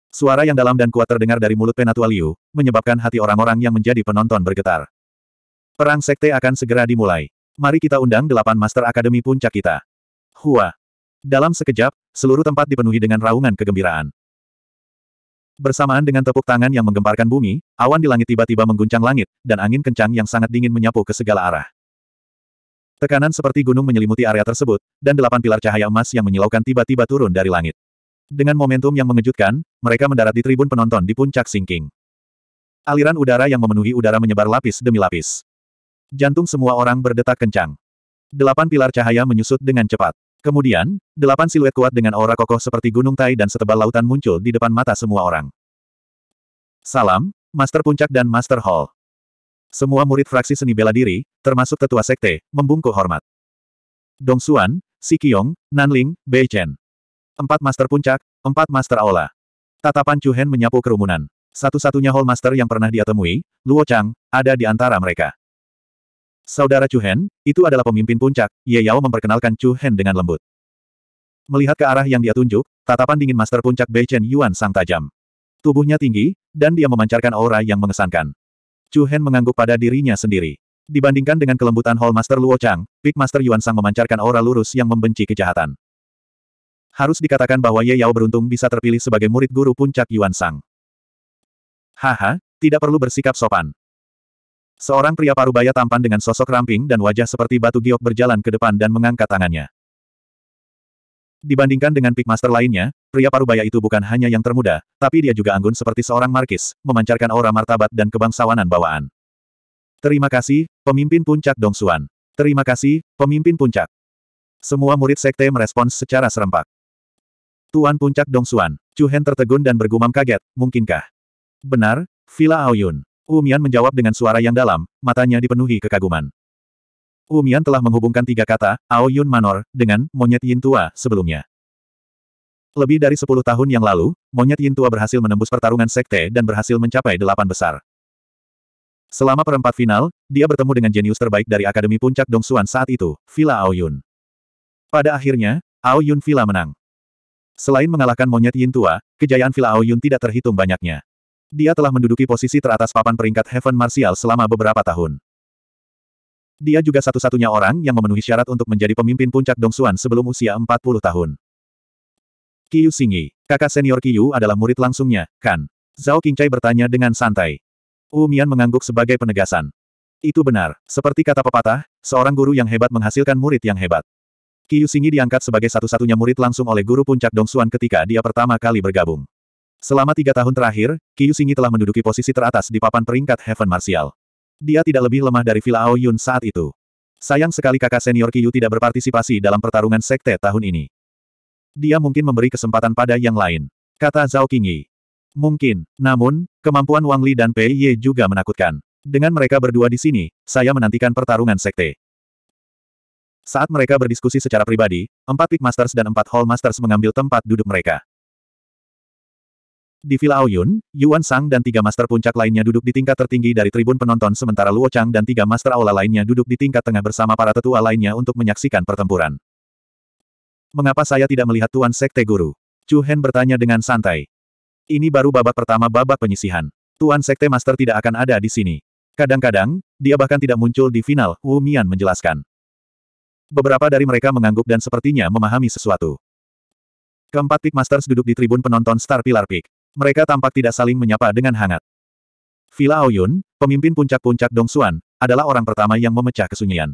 Suara yang dalam dan kuat terdengar dari mulut Penatua Liu, menyebabkan hati orang-orang yang menjadi penonton bergetar. Perang sekte akan segera dimulai. Mari kita undang delapan Master Akademi puncak kita. Hua. Dalam sekejap, seluruh tempat dipenuhi dengan raungan kegembiraan. Bersamaan dengan tepuk tangan yang menggemparkan bumi, awan di langit tiba-tiba mengguncang langit, dan angin kencang yang sangat dingin menyapu ke segala arah. Tekanan seperti gunung menyelimuti area tersebut, dan delapan pilar cahaya emas yang menyilaukan tiba-tiba turun dari langit. Dengan momentum yang mengejutkan, mereka mendarat di tribun penonton di puncak sinking. Aliran udara yang memenuhi udara menyebar lapis demi lapis. Jantung semua orang berdetak kencang. Delapan pilar cahaya menyusut dengan cepat. Kemudian, delapan siluet kuat dengan aura kokoh seperti gunung tai dan setebal lautan muncul di depan mata semua orang. Salam, Master Puncak dan Master Hall. Semua murid fraksi seni bela diri, termasuk tetua sekte, membungkuk hormat. Dong Xuan, Si Qiong, Nan Ling, Bei Chen. Empat master puncak, empat master aula. Tatapan Chu Hen menyapu kerumunan. Satu-satunya Hall Master yang pernah dia temui, Luo Chang, ada di antara mereka. Saudara Chu Hen, itu adalah pemimpin puncak, Ye Yao memperkenalkan Chu Hen dengan lembut. Melihat ke arah yang dia tunjuk, tatapan dingin Master Puncak Bei Chen Yuan sang tajam. Tubuhnya tinggi, dan dia memancarkan aura yang mengesankan. Chu Hen mengangguk pada dirinya sendiri. Dibandingkan dengan kelembutan Hall Master Luo Chang, Big Master Yuan Sang memancarkan aura lurus yang membenci kejahatan. Harus dikatakan bahwa Ye Yao beruntung bisa terpilih sebagai murid guru puncak Yuan Sang. Haha, tidak perlu bersikap sopan. Seorang pria parubaya tampan dengan sosok ramping dan wajah seperti batu giok berjalan ke depan dan mengangkat tangannya. Dibandingkan dengan Pickmaster lainnya, pria parubaya itu bukan hanya yang termuda, tapi dia juga anggun seperti seorang markis, memancarkan aura martabat dan kebangsawanan bawaan. Terima kasih, pemimpin puncak Dong Xuan. Terima kasih, pemimpin puncak. Semua murid sekte merespons secara serempak. Tuan Puncak Dong Xuan, Chu Hen tertegun dan bergumam kaget, mungkinkah? Benar, Villa Aoyun. Umian menjawab dengan suara yang dalam, matanya dipenuhi kekaguman. Umian telah menghubungkan tiga kata, Aoyun Manor, dengan monyet Yin Tua sebelumnya. Lebih dari sepuluh tahun yang lalu, monyet Yin Tua berhasil menembus pertarungan sekte dan berhasil mencapai delapan besar. Selama perempat final, dia bertemu dengan jenius terbaik dari Akademi Puncak Dong Xuan saat itu, Villa Aoyun. Pada akhirnya, Aoyun Villa menang. Selain mengalahkan monyet Yin tua, kejayaan Villa Aoyun tidak terhitung banyaknya. Dia telah menduduki posisi teratas papan peringkat Heaven Martial selama beberapa tahun. Dia juga satu-satunya orang yang memenuhi syarat untuk menjadi pemimpin puncak Dongsuan sebelum usia 40 tahun. Qiu Singi, kakak senior Yu adalah murid langsungnya, kan? Zhao Qingcai bertanya dengan santai. Wu Mian mengangguk sebagai penegasan. Itu benar, seperti kata pepatah, seorang guru yang hebat menghasilkan murid yang hebat. Qiyu Xingyi diangkat sebagai satu-satunya murid langsung oleh guru puncak Dongsuan ketika dia pertama kali bergabung. Selama tiga tahun terakhir, Qiyu Xingyi telah menduduki posisi teratas di papan peringkat Heaven Martial. Dia tidak lebih lemah dari Villa Ao Yun saat itu. Sayang sekali kakak senior Qiyu tidak berpartisipasi dalam pertarungan sekte tahun ini. Dia mungkin memberi kesempatan pada yang lain. Kata Zhao Qingyi. Mungkin, namun, kemampuan Wang Li dan Pei Ye juga menakutkan. Dengan mereka berdua di sini, saya menantikan pertarungan sekte. Saat mereka berdiskusi secara pribadi, empat Peak Masters dan empat Hall Masters mengambil tempat duduk mereka. Di Villa Aoyun, Yuan Sang dan tiga master puncak lainnya duduk di tingkat tertinggi dari tribun penonton sementara Luo Chang dan tiga master aula lainnya duduk di tingkat tengah bersama para tetua lainnya untuk menyaksikan pertempuran. Mengapa saya tidak melihat Tuan Sekte Guru? Chu Hen bertanya dengan santai. Ini baru babak pertama babak penyisihan. Tuan Sekte Master tidak akan ada di sini. Kadang-kadang, dia bahkan tidak muncul di final, Wu Mian menjelaskan. Beberapa dari mereka mengangguk dan sepertinya memahami sesuatu. Keempat Peak Masters duduk di tribun penonton Star Pilar Peak. Mereka tampak tidak saling menyapa dengan hangat. Villa Aoyun, pemimpin puncak-puncak Dong Dongsuan, adalah orang pertama yang memecah kesunyian.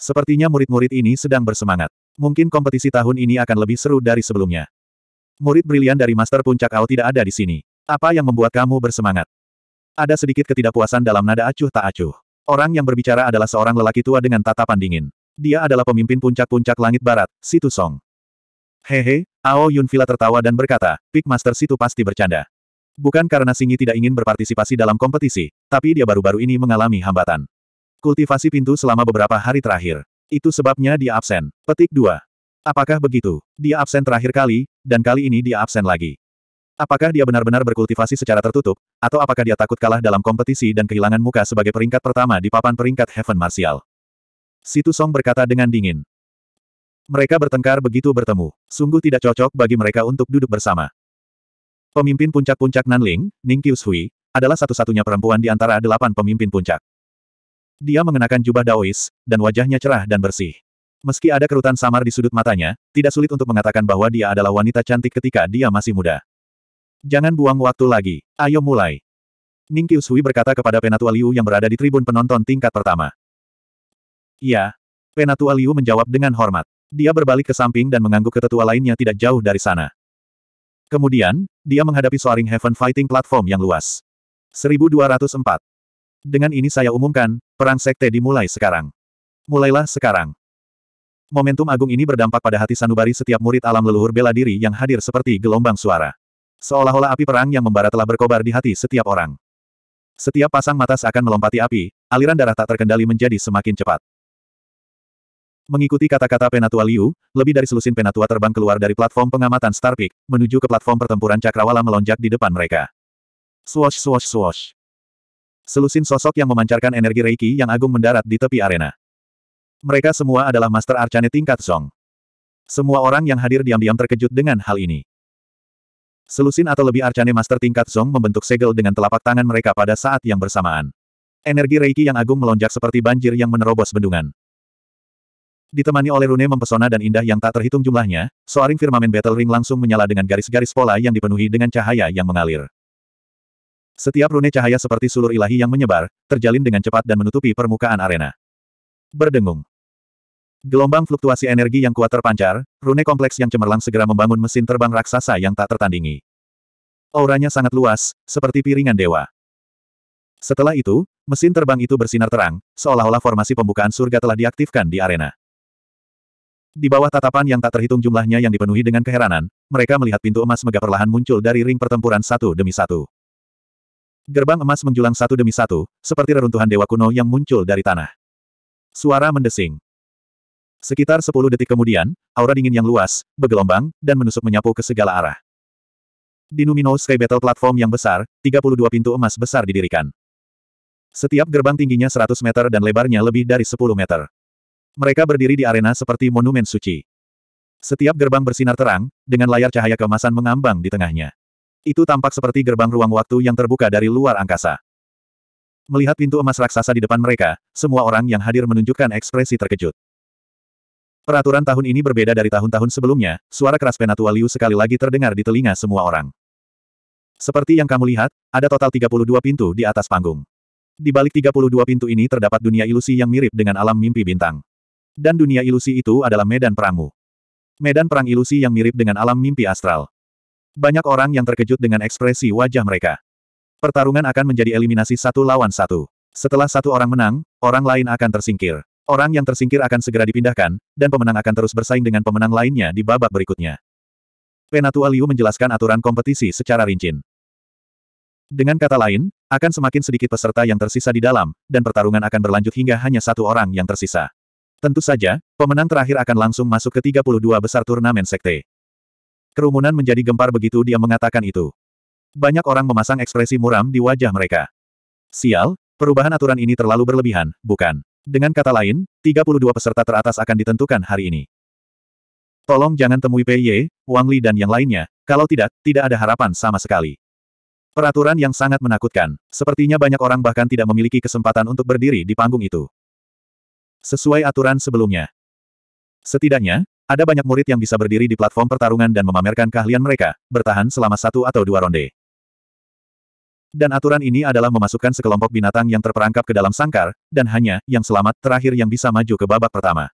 Sepertinya murid-murid ini sedang bersemangat. Mungkin kompetisi tahun ini akan lebih seru dari sebelumnya. Murid brilian dari Master Puncak Ao tidak ada di sini. Apa yang membuat kamu bersemangat? Ada sedikit ketidakpuasan dalam nada acuh tak acuh. Orang yang berbicara adalah seorang lelaki tua dengan tatapan dingin. Dia adalah pemimpin puncak-puncak langit barat, Situ Song. Hehe, Ao Villa tertawa dan berkata, Pick Master Situ pasti bercanda. Bukan karena Singi tidak ingin berpartisipasi dalam kompetisi, tapi dia baru-baru ini mengalami hambatan. Kultivasi pintu selama beberapa hari terakhir. Itu sebabnya dia absen. Petik 2. Apakah begitu? Dia absen terakhir kali, dan kali ini dia absen lagi. Apakah dia benar-benar berkultivasi secara tertutup, atau apakah dia takut kalah dalam kompetisi dan kehilangan muka sebagai peringkat pertama di papan peringkat Heaven Martial? Situ Song berkata dengan dingin. Mereka bertengkar begitu bertemu. Sungguh tidak cocok bagi mereka untuk duduk bersama. Pemimpin puncak-puncak Nanling, Ning Qiushui, adalah satu-satunya perempuan di antara delapan pemimpin puncak. Dia mengenakan jubah Daois, dan wajahnya cerah dan bersih. Meski ada kerutan samar di sudut matanya, tidak sulit untuk mengatakan bahwa dia adalah wanita cantik ketika dia masih muda. Jangan buang waktu lagi, ayo mulai. Ning Qiushui berkata kepada Penatua Liu yang berada di tribun penonton tingkat pertama. Iya. Penatua Liu menjawab dengan hormat. Dia berbalik ke samping dan mengangguk ke tetua lainnya tidak jauh dari sana. Kemudian, dia menghadapi Soaring Heaven Fighting Platform yang luas. 1204. Dengan ini saya umumkan, perang sekte dimulai sekarang. Mulailah sekarang. Momentum agung ini berdampak pada hati sanubari setiap murid alam leluhur bela diri yang hadir seperti gelombang suara. Seolah-olah api perang yang membara telah berkobar di hati setiap orang. Setiap pasang mata seakan melompati api, aliran darah tak terkendali menjadi semakin cepat. Mengikuti kata-kata Penatua Liu, lebih dari selusin Penatua terbang keluar dari platform pengamatan Star Peak, menuju ke platform pertempuran Cakrawala melonjak di depan mereka. Swash swash swash. Selusin sosok yang memancarkan energi Reiki yang agung mendarat di tepi arena. Mereka semua adalah Master Arcane tingkat Song. Semua orang yang hadir diam-diam terkejut dengan hal ini. Selusin atau lebih Arcane Master tingkat Song membentuk segel dengan telapak tangan mereka pada saat yang bersamaan. Energi Reiki yang agung melonjak seperti banjir yang menerobos bendungan. Ditemani oleh rune mempesona dan indah yang tak terhitung jumlahnya, seorang firmamen battle ring langsung menyala dengan garis-garis pola yang dipenuhi dengan cahaya yang mengalir. Setiap rune cahaya seperti sulur ilahi yang menyebar, terjalin dengan cepat dan menutupi permukaan arena. Berdengung. Gelombang fluktuasi energi yang kuat terpancar, rune kompleks yang cemerlang segera membangun mesin terbang raksasa yang tak tertandingi. Auranya sangat luas, seperti piringan dewa. Setelah itu, mesin terbang itu bersinar terang, seolah-olah formasi pembukaan surga telah diaktifkan di arena. Di bawah tatapan yang tak terhitung jumlahnya yang dipenuhi dengan keheranan, mereka melihat pintu emas megah perlahan muncul dari ring pertempuran satu demi satu. Gerbang emas menjulang satu demi satu, seperti reruntuhan dewa kuno yang muncul dari tanah. Suara mendesing. Sekitar sepuluh detik kemudian, aura dingin yang luas, bergelombang, dan menusuk menyapu ke segala arah. Di Numino Sky Battle Platform yang besar, 32 pintu emas besar didirikan. Setiap gerbang tingginya 100 meter dan lebarnya lebih dari 10 meter. Mereka berdiri di arena seperti monumen suci. Setiap gerbang bersinar terang, dengan layar cahaya kemasan mengambang di tengahnya. Itu tampak seperti gerbang ruang waktu yang terbuka dari luar angkasa. Melihat pintu emas raksasa di depan mereka, semua orang yang hadir menunjukkan ekspresi terkejut. Peraturan tahun ini berbeda dari tahun-tahun sebelumnya, suara keras Penatua Liu sekali lagi terdengar di telinga semua orang. Seperti yang kamu lihat, ada total 32 pintu di atas panggung. Di balik 32 pintu ini terdapat dunia ilusi yang mirip dengan alam mimpi bintang dan dunia ilusi itu adalah medan perangmu. Medan perang ilusi yang mirip dengan alam mimpi astral. Banyak orang yang terkejut dengan ekspresi wajah mereka. Pertarungan akan menjadi eliminasi satu lawan satu. Setelah satu orang menang, orang lain akan tersingkir. Orang yang tersingkir akan segera dipindahkan, dan pemenang akan terus bersaing dengan pemenang lainnya di babak berikutnya. Penatua Liu menjelaskan aturan kompetisi secara rinci. Dengan kata lain, akan semakin sedikit peserta yang tersisa di dalam, dan pertarungan akan berlanjut hingga hanya satu orang yang tersisa. Tentu saja, pemenang terakhir akan langsung masuk ke 32 besar turnamen sekte. Kerumunan menjadi gempar begitu dia mengatakan itu. Banyak orang memasang ekspresi muram di wajah mereka. Sial, perubahan aturan ini terlalu berlebihan, bukan? Dengan kata lain, 32 peserta teratas akan ditentukan hari ini. Tolong jangan temui Pei Ye, Wang Li dan yang lainnya, kalau tidak, tidak ada harapan sama sekali. Peraturan yang sangat menakutkan, sepertinya banyak orang bahkan tidak memiliki kesempatan untuk berdiri di panggung itu. Sesuai aturan sebelumnya. Setidaknya, ada banyak murid yang bisa berdiri di platform pertarungan dan memamerkan keahlian mereka, bertahan selama satu atau dua ronde. Dan aturan ini adalah memasukkan sekelompok binatang yang terperangkap ke dalam sangkar, dan hanya yang selamat terakhir yang bisa maju ke babak pertama.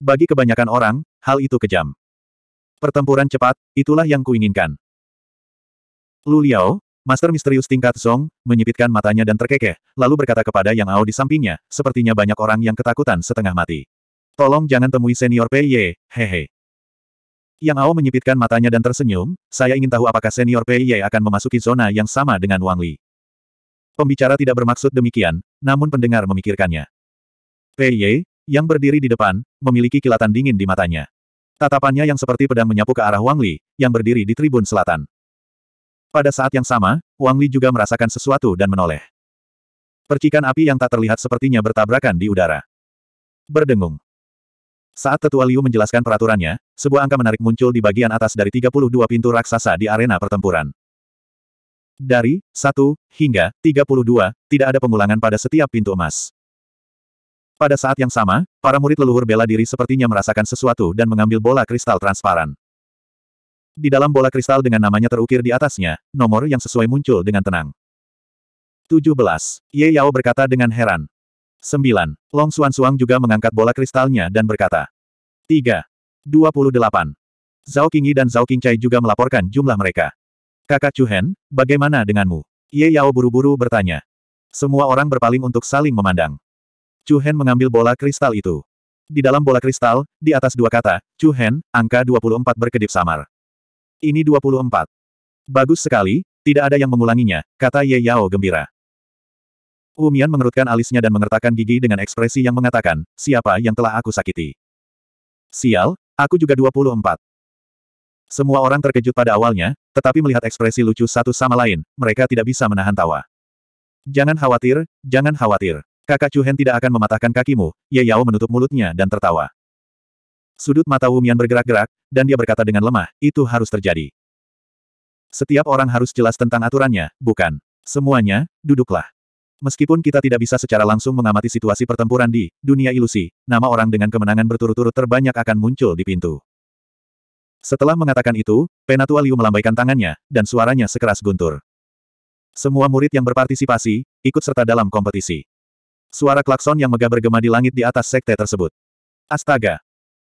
Bagi kebanyakan orang, hal itu kejam. Pertempuran cepat, itulah yang kuinginkan. Lu Liao, Master misterius tingkat Song menyipitkan matanya dan terkekeh, lalu berkata kepada Yang Ao di sampingnya, sepertinya banyak orang yang ketakutan setengah mati. Tolong jangan temui senior Pei Ye, hehe. Yang Ao menyipitkan matanya dan tersenyum, saya ingin tahu apakah senior Pei Ye akan memasuki zona yang sama dengan Wang Li. Pembicara tidak bermaksud demikian, namun pendengar memikirkannya. Pei Ye yang berdiri di depan, memiliki kilatan dingin di matanya. Tatapannya yang seperti pedang menyapu ke arah Wang Li, yang berdiri di tribun selatan. Pada saat yang sama, Wang Li juga merasakan sesuatu dan menoleh. Percikan api yang tak terlihat sepertinya bertabrakan di udara. Berdengung. Saat tetua Liu menjelaskan peraturannya, sebuah angka menarik muncul di bagian atas dari 32 pintu raksasa di arena pertempuran. Dari 1 hingga 32, tidak ada pengulangan pada setiap pintu emas. Pada saat yang sama, para murid leluhur bela diri sepertinya merasakan sesuatu dan mengambil bola kristal transparan. Di dalam bola kristal dengan namanya terukir di atasnya, nomor yang sesuai muncul dengan tenang. 17. Ye Yao berkata dengan heran. 9. Long Xuan Suang juga mengangkat bola kristalnya dan berkata. 3. 28. Zhao Qingyi dan Zhao Qingcai juga melaporkan jumlah mereka. Kakak Chu Hen, bagaimana denganmu? Ye Yao buru-buru bertanya. Semua orang berpaling untuk saling memandang. Chu Hen mengambil bola kristal itu. Di dalam bola kristal, di atas dua kata, Chu Hen, angka 24 berkedip samar. Ini 24. Bagus sekali, tidak ada yang mengulanginya, kata Ye Yao gembira. Umian mengerutkan alisnya dan mengertakkan gigi dengan ekspresi yang mengatakan, siapa yang telah aku sakiti? Sial, aku juga 24. Semua orang terkejut pada awalnya, tetapi melihat ekspresi lucu satu sama lain, mereka tidak bisa menahan tawa. Jangan khawatir, jangan khawatir. Kakak Chu Hen tidak akan mematahkan kakimu, Ye Yao menutup mulutnya dan tertawa. Sudut mata Wumian bergerak-gerak, dan dia berkata dengan lemah, itu harus terjadi. Setiap orang harus jelas tentang aturannya, bukan? Semuanya, duduklah. Meskipun kita tidak bisa secara langsung mengamati situasi pertempuran di dunia ilusi, nama orang dengan kemenangan berturut-turut terbanyak akan muncul di pintu. Setelah mengatakan itu, Penatua Liu melambaikan tangannya, dan suaranya sekeras guntur. Semua murid yang berpartisipasi, ikut serta dalam kompetisi. Suara klakson yang megah bergema di langit di atas sekte tersebut. Astaga,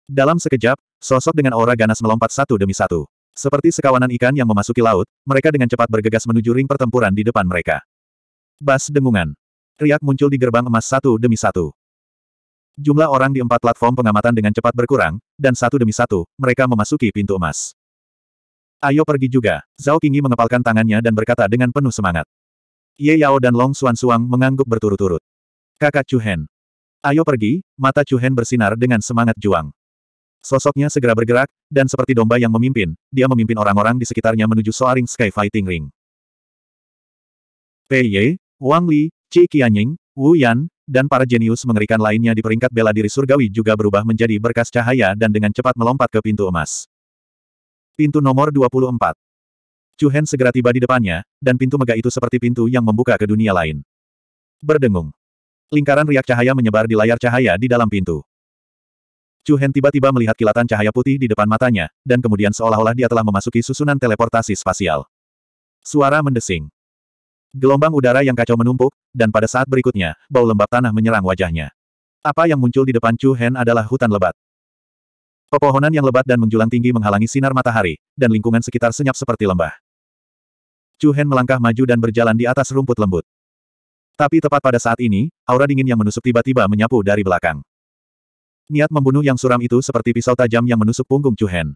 dalam sekejap, sosok dengan aura ganas melompat satu demi satu. Seperti sekawanan ikan yang memasuki laut, mereka dengan cepat bergegas menuju ring pertempuran di depan mereka. Bas dengungan. Riak muncul di gerbang emas satu demi satu. Jumlah orang di empat platform pengamatan dengan cepat berkurang, dan satu demi satu, mereka memasuki pintu emas. Ayo pergi juga, Zhao Qingyi mengepalkan tangannya dan berkata dengan penuh semangat. Ye Yao dan Long Xuan Suang mengangguk berturut-turut. Kakak Chu Hen. Ayo pergi, mata Chu Hen bersinar dengan semangat juang. Sosoknya segera bergerak, dan seperti domba yang memimpin, dia memimpin orang-orang di sekitarnya menuju Soaring Sky Fighting Ring. Pei Ye, Wang Li, Qi Qianying, Wu Yan, dan para jenius mengerikan lainnya di peringkat bela diri surgawi juga berubah menjadi berkas cahaya dan dengan cepat melompat ke pintu emas. Pintu nomor 24. Chu Hen segera tiba di depannya, dan pintu megah itu seperti pintu yang membuka ke dunia lain. Berdengung. Lingkaran riak cahaya menyebar di layar cahaya di dalam pintu. Chu Hen tiba-tiba melihat kilatan cahaya putih di depan matanya, dan kemudian seolah-olah dia telah memasuki susunan teleportasi spasial. Suara mendesing. Gelombang udara yang kacau menumpuk, dan pada saat berikutnya, bau lembab tanah menyerang wajahnya. Apa yang muncul di depan Chu Hen adalah hutan lebat. Pepohonan yang lebat dan menjulang tinggi menghalangi sinar matahari, dan lingkungan sekitar senyap seperti lembah. Chu Hen melangkah maju dan berjalan di atas rumput lembut. Tapi tepat pada saat ini, aura dingin yang menusuk tiba-tiba menyapu dari belakang. Niat membunuh yang suram itu seperti pisau tajam yang menusuk punggung Cuhen.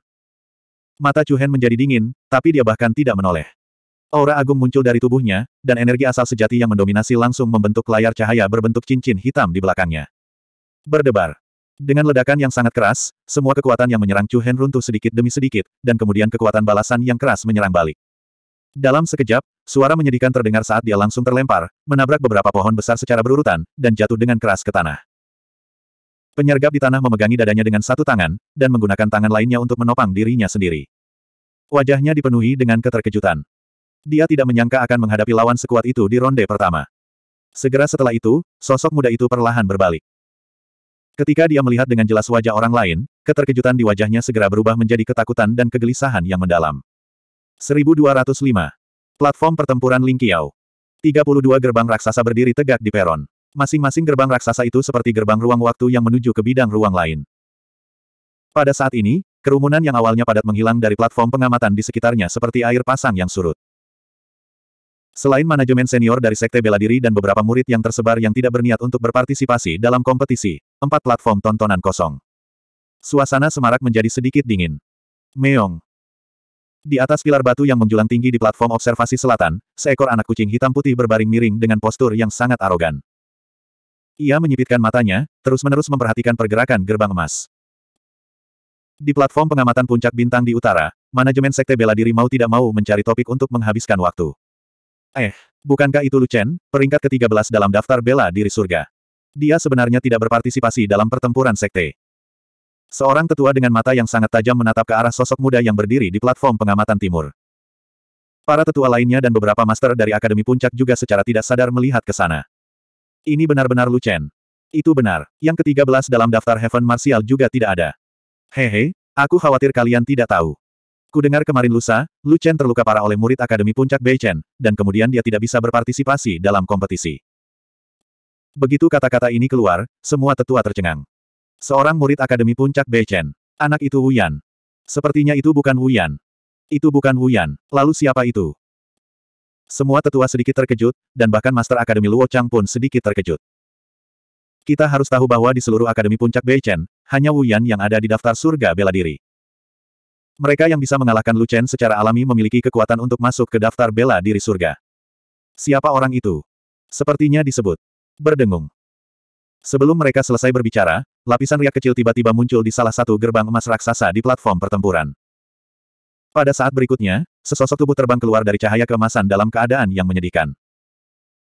Mata Cuhen menjadi dingin, tapi dia bahkan tidak menoleh. Aura agung muncul dari tubuhnya, dan energi asal sejati yang mendominasi langsung membentuk layar cahaya berbentuk cincin hitam di belakangnya. Berdebar. Dengan ledakan yang sangat keras, semua kekuatan yang menyerang Cuhen runtuh sedikit demi sedikit, dan kemudian kekuatan balasan yang keras menyerang balik. Dalam sekejap, suara menyedihkan terdengar saat dia langsung terlempar, menabrak beberapa pohon besar secara berurutan, dan jatuh dengan keras ke tanah. Penyergap di tanah memegangi dadanya dengan satu tangan, dan menggunakan tangan lainnya untuk menopang dirinya sendiri. Wajahnya dipenuhi dengan keterkejutan. Dia tidak menyangka akan menghadapi lawan sekuat itu di ronde pertama. Segera setelah itu, sosok muda itu perlahan berbalik. Ketika dia melihat dengan jelas wajah orang lain, keterkejutan di wajahnya segera berubah menjadi ketakutan dan kegelisahan yang mendalam. 1205. Platform pertempuran Lingqiao. 32 gerbang raksasa berdiri tegak di peron. Masing-masing gerbang raksasa itu seperti gerbang ruang waktu yang menuju ke bidang ruang lain. Pada saat ini, kerumunan yang awalnya padat menghilang dari platform pengamatan di sekitarnya seperti air pasang yang surut. Selain manajemen senior dari Sekte Bela Diri dan beberapa murid yang tersebar yang tidak berniat untuk berpartisipasi dalam kompetisi, empat platform tontonan kosong. Suasana semarak menjadi sedikit dingin. Meong. Di atas pilar batu yang menjulang tinggi di platform observasi selatan, seekor anak kucing hitam putih berbaring miring dengan postur yang sangat arogan. Ia menyipitkan matanya, terus-menerus memperhatikan pergerakan gerbang emas. Di platform pengamatan puncak bintang di utara, manajemen sekte bela diri mau tidak mau mencari topik untuk menghabiskan waktu. Eh, bukankah itu Lucen, peringkat ke-13 dalam daftar bela diri surga? Dia sebenarnya tidak berpartisipasi dalam pertempuran sekte. Seorang tetua dengan mata yang sangat tajam menatap ke arah sosok muda yang berdiri di platform pengamatan timur. Para tetua lainnya dan beberapa master dari Akademi Puncak juga secara tidak sadar melihat ke sana. Ini benar-benar Lu Chen. Itu benar, yang ke-13 dalam daftar Heaven Martial juga tidak ada. Hehe, aku khawatir kalian tidak tahu. Kudengar kemarin lusa, Lu Chen terluka parah oleh murid Akademi Puncak Beichen, dan kemudian dia tidak bisa berpartisipasi dalam kompetisi. Begitu kata-kata ini keluar, semua tetua tercengang. Seorang murid Akademi Puncak Beichen. Anak itu Wuyan. Sepertinya itu bukan Wuyan. Itu bukan Wuyan. Lalu siapa itu? Semua tetua sedikit terkejut, dan bahkan Master Akademi Luo Chang pun sedikit terkejut. Kita harus tahu bahwa di seluruh Akademi Puncak Beichen, hanya Wu Yan yang ada di daftar surga bela diri. Mereka yang bisa mengalahkan Lu Chen secara alami memiliki kekuatan untuk masuk ke daftar bela diri surga. Siapa orang itu? Sepertinya disebut. Berdengung. Sebelum mereka selesai berbicara, lapisan riak kecil tiba-tiba muncul di salah satu gerbang emas raksasa di platform pertempuran. Pada saat berikutnya, sesosok tubuh terbang keluar dari cahaya keemasan dalam keadaan yang menyedihkan.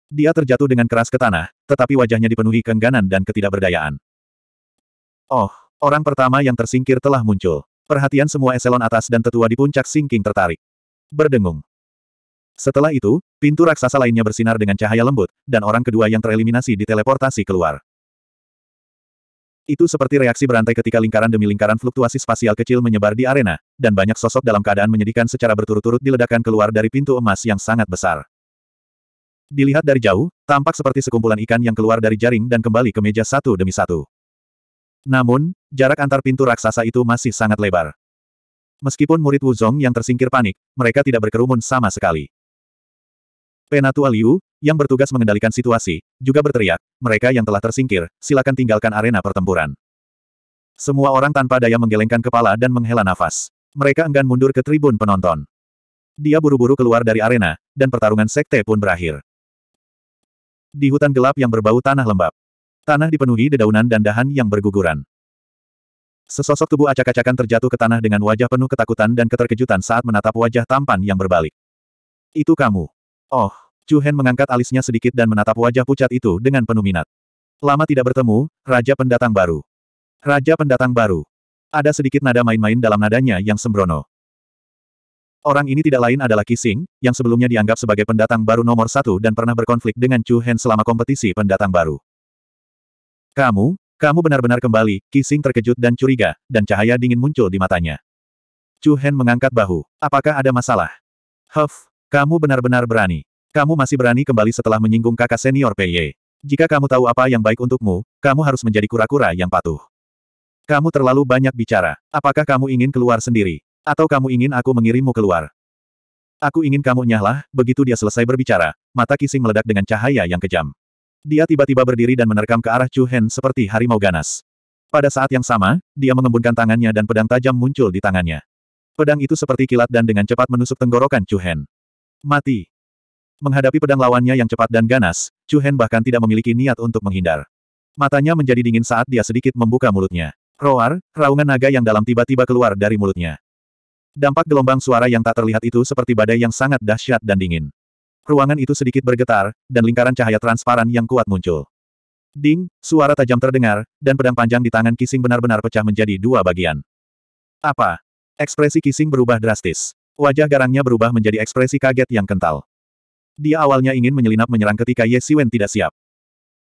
Dia terjatuh dengan keras ke tanah, tetapi wajahnya dipenuhi keengganan dan ketidakberdayaan. Oh, orang pertama yang tersingkir telah muncul. Perhatian semua eselon atas dan tetua di puncak singking tertarik. Berdengung. Setelah itu, pintu raksasa lainnya bersinar dengan cahaya lembut, dan orang kedua yang tereliminasi diteleportasi keluar. Itu seperti reaksi berantai ketika lingkaran demi lingkaran fluktuasi spasial kecil menyebar di arena, dan banyak sosok dalam keadaan menyedihkan secara berturut-turut diledakkan keluar dari pintu emas yang sangat besar. Dilihat dari jauh, tampak seperti sekumpulan ikan yang keluar dari jaring dan kembali ke meja satu demi satu. Namun, jarak antar pintu raksasa itu masih sangat lebar. Meskipun murid Wuzong yang tersingkir panik, mereka tidak berkerumun sama sekali. Penatua Liu, yang bertugas mengendalikan situasi, juga berteriak, mereka yang telah tersingkir, silakan tinggalkan arena pertempuran. Semua orang tanpa daya menggelengkan kepala dan menghela nafas. Mereka enggan mundur ke tribun penonton. Dia buru-buru keluar dari arena, dan pertarungan sekte pun berakhir. Di hutan gelap yang berbau tanah lembab. Tanah dipenuhi dedaunan dan dahan yang berguguran. Sesosok tubuh acak-acakan terjatuh ke tanah dengan wajah penuh ketakutan dan keterkejutan saat menatap wajah tampan yang berbalik. Itu kamu. Oh, Chu Hen mengangkat alisnya sedikit dan menatap wajah pucat itu dengan penuh minat. Lama tidak bertemu, Raja Pendatang Baru. Raja Pendatang Baru. Ada sedikit nada main-main dalam nadanya yang sembrono. Orang ini tidak lain adalah Kising, yang sebelumnya dianggap sebagai pendatang baru nomor satu dan pernah berkonflik dengan Chu Hen selama kompetisi pendatang baru. Kamu, kamu benar-benar kembali, Kising terkejut dan curiga, dan cahaya dingin muncul di matanya. Chu Hen mengangkat bahu. Apakah ada masalah? Huff, kamu benar-benar berani. Kamu masih berani kembali setelah menyinggung kakak senior PY. Jika kamu tahu apa yang baik untukmu, kamu harus menjadi kura-kura yang patuh. Kamu terlalu banyak bicara. Apakah kamu ingin keluar sendiri? Atau kamu ingin aku mengirimmu keluar? Aku ingin kamu nyahlah, begitu dia selesai berbicara, mata Kising meledak dengan cahaya yang kejam. Dia tiba-tiba berdiri dan menerkam ke arah Chu Hen seperti harimau ganas. Pada saat yang sama, dia mengembunkan tangannya dan pedang tajam muncul di tangannya. Pedang itu seperti kilat dan dengan cepat menusuk tenggorokan Chu Hen. Mati. Menghadapi pedang lawannya yang cepat dan ganas, Chu Hen bahkan tidak memiliki niat untuk menghindar. Matanya menjadi dingin saat dia sedikit membuka mulutnya. Roar, raungan naga yang dalam tiba-tiba keluar dari mulutnya. Dampak gelombang suara yang tak terlihat itu seperti badai yang sangat dahsyat dan dingin. Ruangan itu sedikit bergetar, dan lingkaran cahaya transparan yang kuat muncul. Ding, suara tajam terdengar, dan pedang panjang di tangan Kising benar-benar pecah menjadi dua bagian. Apa? Ekspresi Kising berubah drastis. Wajah garangnya berubah menjadi ekspresi kaget yang kental. Dia awalnya ingin menyelinap menyerang ketika Ye Siwen tidak siap.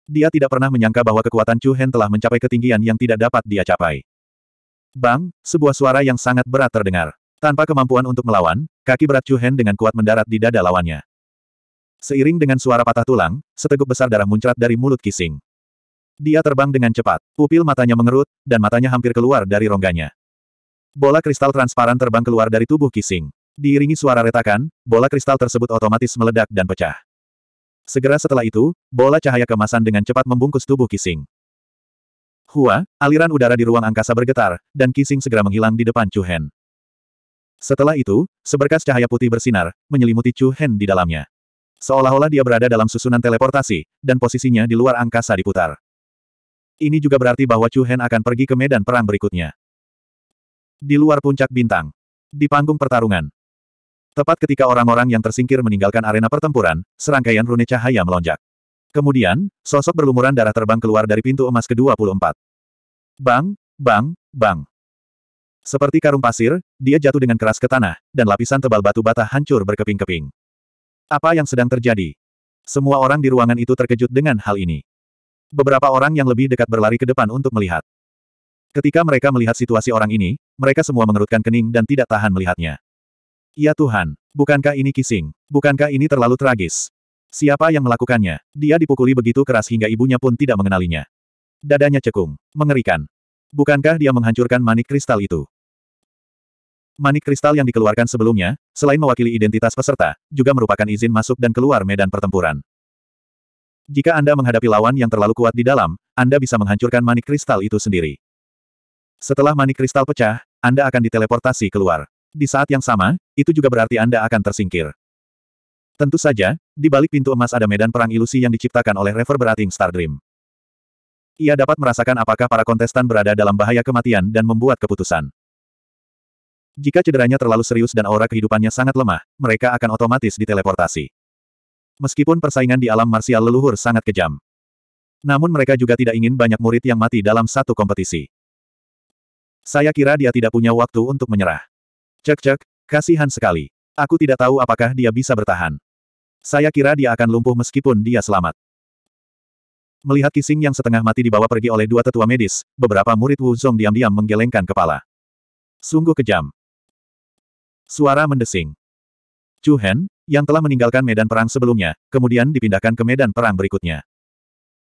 Dia tidak pernah menyangka bahwa kekuatan Chu Hen telah mencapai ketinggian yang tidak dapat dia capai. Bang, sebuah suara yang sangat berat terdengar. Tanpa kemampuan untuk melawan, kaki berat Chu Hen dengan kuat mendarat di dada lawannya. Seiring dengan suara patah tulang, seteguk besar darah muncrat dari mulut Kising. Dia terbang dengan cepat, pupil matanya mengerut, dan matanya hampir keluar dari rongganya. Bola kristal transparan terbang keluar dari tubuh Kising. Diiringi suara retakan, bola kristal tersebut otomatis meledak dan pecah. Segera setelah itu, bola cahaya kemasan dengan cepat membungkus tubuh Kising. Hua, aliran udara di ruang angkasa bergetar, dan Kising segera menghilang di depan Chu Hen. Setelah itu, seberkas cahaya putih bersinar, menyelimuti Chu Hen di dalamnya. Seolah-olah dia berada dalam susunan teleportasi, dan posisinya di luar angkasa diputar. Ini juga berarti bahwa Chu Hen akan pergi ke medan perang berikutnya. Di luar puncak bintang. Di panggung pertarungan. Tepat ketika orang-orang yang tersingkir meninggalkan arena pertempuran, serangkaian rune cahaya melonjak. Kemudian, sosok berlumuran darah terbang keluar dari pintu emas ke-24. Bang, bang, bang. Seperti karung pasir, dia jatuh dengan keras ke tanah, dan lapisan tebal batu bata hancur berkeping-keping. Apa yang sedang terjadi? Semua orang di ruangan itu terkejut dengan hal ini. Beberapa orang yang lebih dekat berlari ke depan untuk melihat. Ketika mereka melihat situasi orang ini, mereka semua mengerutkan kening dan tidak tahan melihatnya. Ya Tuhan, bukankah ini kising? Bukankah ini terlalu tragis? Siapa yang melakukannya? Dia dipukuli begitu keras hingga ibunya pun tidak mengenalinya. Dadanya cekung. Mengerikan. Bukankah dia menghancurkan manik kristal itu? Manik kristal yang dikeluarkan sebelumnya, selain mewakili identitas peserta, juga merupakan izin masuk dan keluar medan pertempuran. Jika Anda menghadapi lawan yang terlalu kuat di dalam, Anda bisa menghancurkan manik kristal itu sendiri. Setelah mani kristal pecah, Anda akan diteleportasi keluar. Di saat yang sama, itu juga berarti Anda akan tersingkir. Tentu saja, di balik pintu emas ada medan perang ilusi yang diciptakan oleh Reverberating Star Dream. Ia dapat merasakan apakah para kontestan berada dalam bahaya kematian dan membuat keputusan. Jika cederanya terlalu serius dan aura kehidupannya sangat lemah, mereka akan otomatis diteleportasi. Meskipun persaingan di alam marsial leluhur sangat kejam. Namun mereka juga tidak ingin banyak murid yang mati dalam satu kompetisi. Saya kira dia tidak punya waktu untuk menyerah. Cek-cek, kasihan sekali. Aku tidak tahu apakah dia bisa bertahan. Saya kira dia akan lumpuh meskipun dia selamat. Melihat Kising yang setengah mati dibawa pergi oleh dua tetua medis, beberapa murid Wu Zong diam-diam menggelengkan kepala. Sungguh kejam. Suara mendesing. Chu Hen, yang telah meninggalkan medan perang sebelumnya, kemudian dipindahkan ke medan perang berikutnya.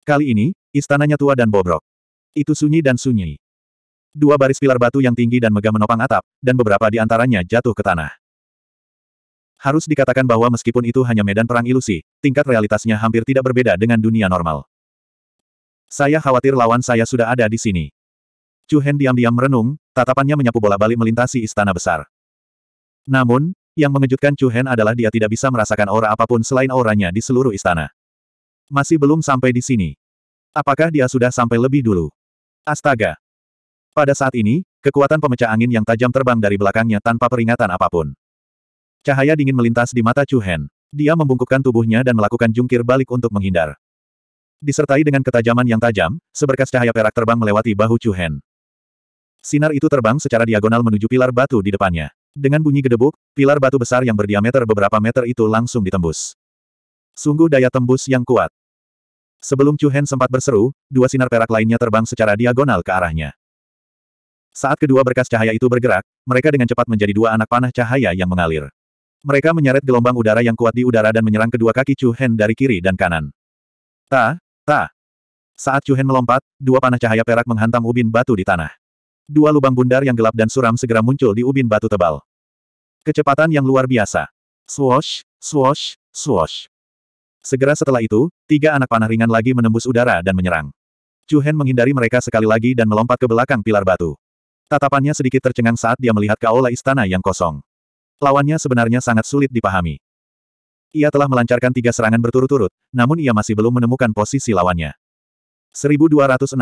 Kali ini, istananya tua dan bobrok. Itu sunyi dan sunyi dua baris pilar batu yang tinggi dan megah menopang atap, dan beberapa di antaranya jatuh ke tanah. Harus dikatakan bahwa meskipun itu hanya medan perang ilusi, tingkat realitasnya hampir tidak berbeda dengan dunia normal. Saya khawatir lawan saya sudah ada di sini. Chu Hen diam-diam merenung, tatapannya menyapu bola balik melintasi istana besar. Namun, yang mengejutkan Chu Hen adalah dia tidak bisa merasakan aura apapun selain auranya di seluruh istana. Masih belum sampai di sini. Apakah dia sudah sampai lebih dulu? Astaga, pada saat ini, kekuatan pemecah angin yang tajam terbang dari belakangnya tanpa peringatan apapun. Cahaya dingin melintas di mata Chu Hen. Dia membungkukkan tubuhnya dan melakukan jungkir balik untuk menghindar. Disertai dengan ketajaman yang tajam, seberkas cahaya perak terbang melewati bahu Chu Hen. Sinar itu terbang secara diagonal menuju pilar batu di depannya. Dengan bunyi gedebuk, pilar batu besar yang berdiameter beberapa meter itu langsung ditembus. Sungguh daya tembus yang kuat. Sebelum Chu Hen sempat berseru, dua sinar perak lainnya terbang secara diagonal ke arahnya. Saat kedua berkas cahaya itu bergerak, mereka dengan cepat menjadi dua anak panah cahaya yang mengalir. Mereka menyeret gelombang udara yang kuat di udara dan menyerang kedua kaki Chu Hen dari kiri dan kanan. Ta, ta. Saat Chu Hen melompat, dua panah cahaya perak menghantam ubin batu di tanah. Dua lubang bundar yang gelap dan suram segera muncul di ubin batu tebal. Kecepatan yang luar biasa. Swosh, swosh, swosh. Segera setelah itu, tiga anak panah ringan lagi menembus udara dan menyerang. Chu Hen menghindari mereka sekali lagi dan melompat ke belakang pilar batu. Tatapannya sedikit tercengang saat dia melihat ke istana yang kosong. Lawannya sebenarnya sangat sulit dipahami. Ia telah melancarkan tiga serangan berturut-turut, namun ia masih belum menemukan posisi lawannya. 1206.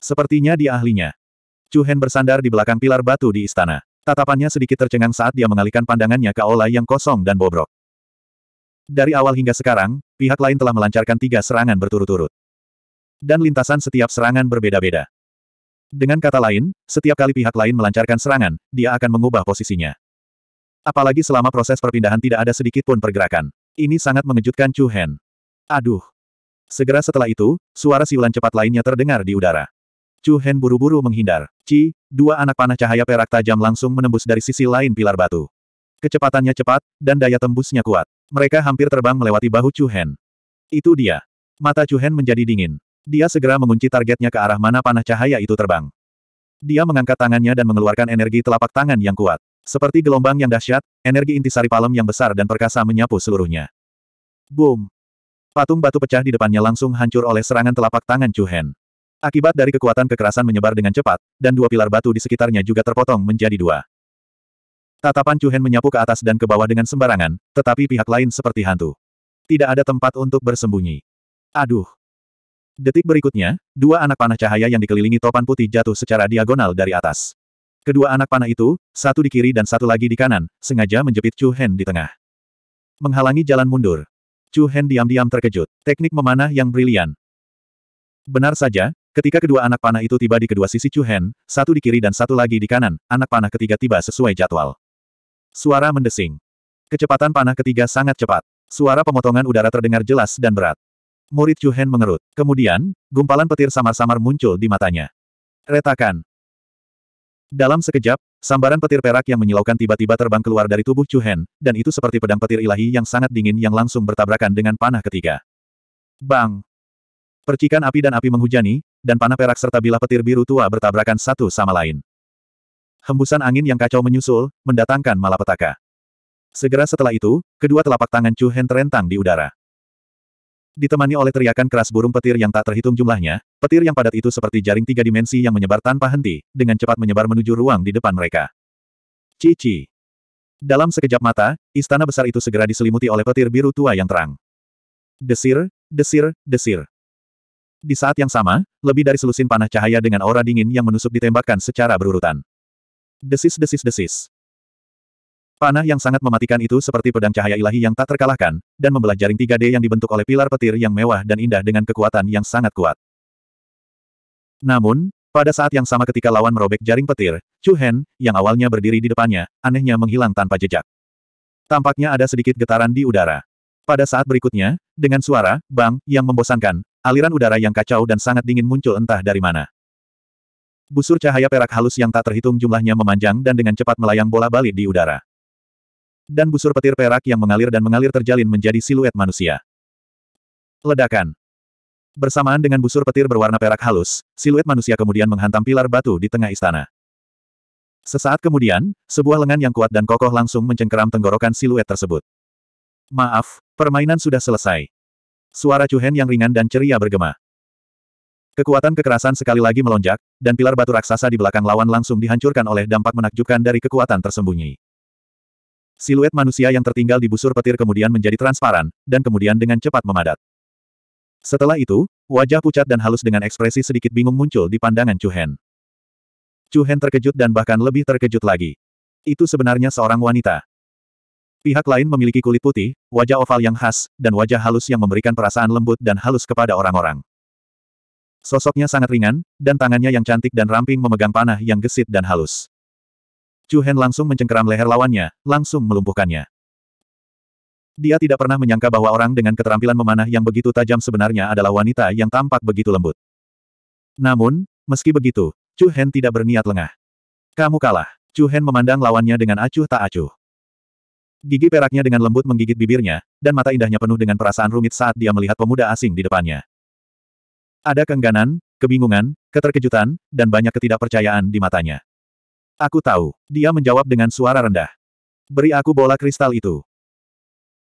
Sepertinya dia ahlinya. Chu Hen bersandar di belakang pilar batu di istana. Tatapannya sedikit tercengang saat dia mengalihkan pandangannya ke aula yang kosong dan bobrok. Dari awal hingga sekarang, pihak lain telah melancarkan tiga serangan berturut-turut. Dan lintasan setiap serangan berbeda-beda. Dengan kata lain, setiap kali pihak lain melancarkan serangan, dia akan mengubah posisinya. Apalagi selama proses perpindahan tidak ada sedikit pun pergerakan. Ini sangat mengejutkan Chu Hen. Aduh. Segera setelah itu, suara siulan cepat lainnya terdengar di udara. Chu Hen buru-buru menghindar. Ci, dua anak panah cahaya perak tajam langsung menembus dari sisi lain pilar batu. Kecepatannya cepat, dan daya tembusnya kuat. Mereka hampir terbang melewati bahu Chu Hen. Itu dia. Mata Chu Hen menjadi dingin. Dia segera mengunci targetnya ke arah mana panah cahaya itu terbang. Dia mengangkat tangannya dan mengeluarkan energi telapak tangan yang kuat. Seperti gelombang yang dahsyat, energi inti sari palem yang besar dan perkasa menyapu seluruhnya. Boom! Patung batu pecah di depannya langsung hancur oleh serangan telapak tangan Chu Hen. Akibat dari kekuatan kekerasan menyebar dengan cepat, dan dua pilar batu di sekitarnya juga terpotong menjadi dua. Tatapan Chu Hen menyapu ke atas dan ke bawah dengan sembarangan, tetapi pihak lain seperti hantu. Tidak ada tempat untuk bersembunyi. Aduh! Detik berikutnya, dua anak panah cahaya yang dikelilingi topan putih jatuh secara diagonal dari atas. Kedua anak panah itu, satu di kiri dan satu lagi di kanan, sengaja menjepit Chu Hen di tengah. Menghalangi jalan mundur. Chu Hen diam-diam terkejut. Teknik memanah yang brilian. Benar saja, ketika kedua anak panah itu tiba di kedua sisi Chu Hen, satu di kiri dan satu lagi di kanan, anak panah ketiga tiba sesuai jadwal. Suara mendesing. Kecepatan panah ketiga sangat cepat. Suara pemotongan udara terdengar jelas dan berat. Murid Chuhen mengerut. Kemudian, gumpalan petir samar-samar muncul di matanya. Retakan. Dalam sekejap, sambaran petir perak yang menyilaukan tiba-tiba terbang keluar dari tubuh Chuhen, dan itu seperti pedang petir ilahi yang sangat dingin yang langsung bertabrakan dengan panah ketiga. Bang! Percikan api dan api menghujani, dan panah perak serta bilah petir biru tua bertabrakan satu sama lain. Hembusan angin yang kacau menyusul, mendatangkan malapetaka. Segera setelah itu, kedua telapak tangan Chu Hen terentang di udara. Ditemani oleh teriakan keras burung petir yang tak terhitung jumlahnya, petir yang padat itu seperti jaring tiga dimensi yang menyebar tanpa henti, dengan cepat menyebar menuju ruang di depan mereka. Cici. Dalam sekejap mata, istana besar itu segera diselimuti oleh petir biru tua yang terang. Desir, desir, desir. Di saat yang sama, lebih dari selusin panah cahaya dengan aura dingin yang menusuk ditembakkan secara berurutan. Desis desis desis. Panah yang sangat mematikan itu seperti pedang cahaya ilahi yang tak terkalahkan, dan membelah jaring 3D yang dibentuk oleh pilar petir yang mewah dan indah dengan kekuatan yang sangat kuat. Namun, pada saat yang sama ketika lawan merobek jaring petir, Chu Hen, yang awalnya berdiri di depannya, anehnya menghilang tanpa jejak. Tampaknya ada sedikit getaran di udara. Pada saat berikutnya, dengan suara, bang, yang membosankan, aliran udara yang kacau dan sangat dingin muncul entah dari mana. Busur cahaya perak halus yang tak terhitung jumlahnya memanjang dan dengan cepat melayang bola balik di udara. Dan busur petir perak yang mengalir dan mengalir terjalin menjadi siluet manusia. Ledakan. Bersamaan dengan busur petir berwarna perak halus, siluet manusia kemudian menghantam pilar batu di tengah istana. Sesaat kemudian, sebuah lengan yang kuat dan kokoh langsung mencengkeram tenggorokan siluet tersebut. Maaf, permainan sudah selesai. Suara Cuhen yang ringan dan ceria bergema. Kekuatan kekerasan sekali lagi melonjak, dan pilar batu raksasa di belakang lawan langsung dihancurkan oleh dampak menakjubkan dari kekuatan tersembunyi. Siluet manusia yang tertinggal di busur petir kemudian menjadi transparan, dan kemudian dengan cepat memadat. Setelah itu, wajah pucat dan halus dengan ekspresi sedikit bingung muncul di pandangan Chu Hen. Chu Hen terkejut dan bahkan lebih terkejut lagi. Itu sebenarnya seorang wanita. Pihak lain memiliki kulit putih, wajah oval yang khas, dan wajah halus yang memberikan perasaan lembut dan halus kepada orang-orang. Sosoknya sangat ringan, dan tangannya yang cantik dan ramping memegang panah yang gesit dan halus. Chu Hen langsung mencengkeram leher lawannya, langsung melumpuhkannya. Dia tidak pernah menyangka bahwa orang dengan keterampilan memanah yang begitu tajam sebenarnya adalah wanita yang tampak begitu lembut. Namun, meski begitu, Chu Hen tidak berniat lengah. Kamu kalah. Chu Hen memandang lawannya dengan acuh tak acuh. Gigi peraknya dengan lembut menggigit bibirnya, dan mata indahnya penuh dengan perasaan rumit saat dia melihat pemuda asing di depannya. Ada kengganan, kebingungan, keterkejutan, dan banyak ketidakpercayaan di matanya. Aku tahu. Dia menjawab dengan suara rendah. Beri aku bola kristal itu.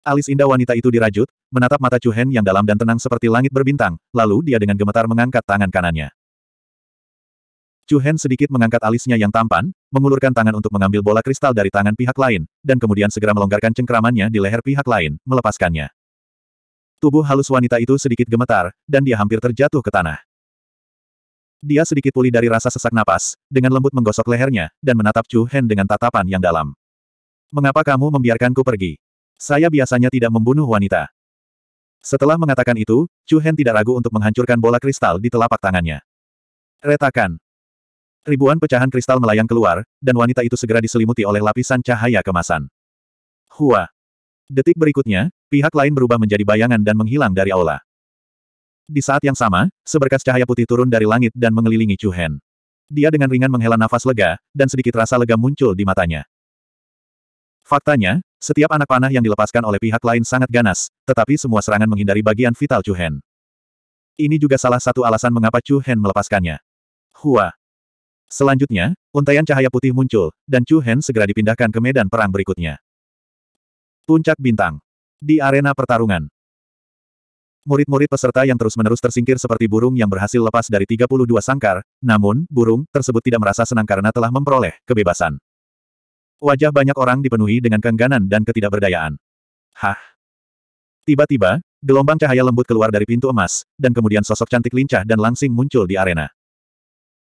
Alis indah wanita itu dirajut, menatap mata Chu Hen yang dalam dan tenang seperti langit berbintang, lalu dia dengan gemetar mengangkat tangan kanannya. Chu Hen sedikit mengangkat alisnya yang tampan, mengulurkan tangan untuk mengambil bola kristal dari tangan pihak lain, dan kemudian segera melonggarkan cengkeramannya di leher pihak lain, melepaskannya. Tubuh halus wanita itu sedikit gemetar, dan dia hampir terjatuh ke tanah. Dia sedikit pulih dari rasa sesak napas, dengan lembut menggosok lehernya, dan menatap Chu Hen dengan tatapan yang dalam. Mengapa kamu membiarkanku pergi? Saya biasanya tidak membunuh wanita. Setelah mengatakan itu, Chu Hen tidak ragu untuk menghancurkan bola kristal di telapak tangannya. Retakan. Ribuan pecahan kristal melayang keluar, dan wanita itu segera diselimuti oleh lapisan cahaya kemasan. Hua. Detik berikutnya, pihak lain berubah menjadi bayangan dan menghilang dari aula. Di saat yang sama, seberkas cahaya putih turun dari langit dan mengelilingi Chu Hen. Dia dengan ringan menghela nafas lega, dan sedikit rasa lega muncul di matanya. Faktanya, setiap anak panah yang dilepaskan oleh pihak lain sangat ganas, tetapi semua serangan menghindari bagian vital Chu Hen. Ini juga salah satu alasan mengapa Chu Hen melepaskannya. Hua. Selanjutnya, untaian cahaya putih muncul, dan Chu Hen segera dipindahkan ke medan perang berikutnya. Puncak Bintang. Di arena pertarungan, Murid-murid peserta yang terus-menerus tersingkir seperti burung yang berhasil lepas dari 32 sangkar, namun, burung tersebut tidak merasa senang karena telah memperoleh kebebasan. Wajah banyak orang dipenuhi dengan kengganan dan ketidakberdayaan. Hah? Tiba-tiba, gelombang cahaya lembut keluar dari pintu emas, dan kemudian sosok cantik lincah dan langsing muncul di arena.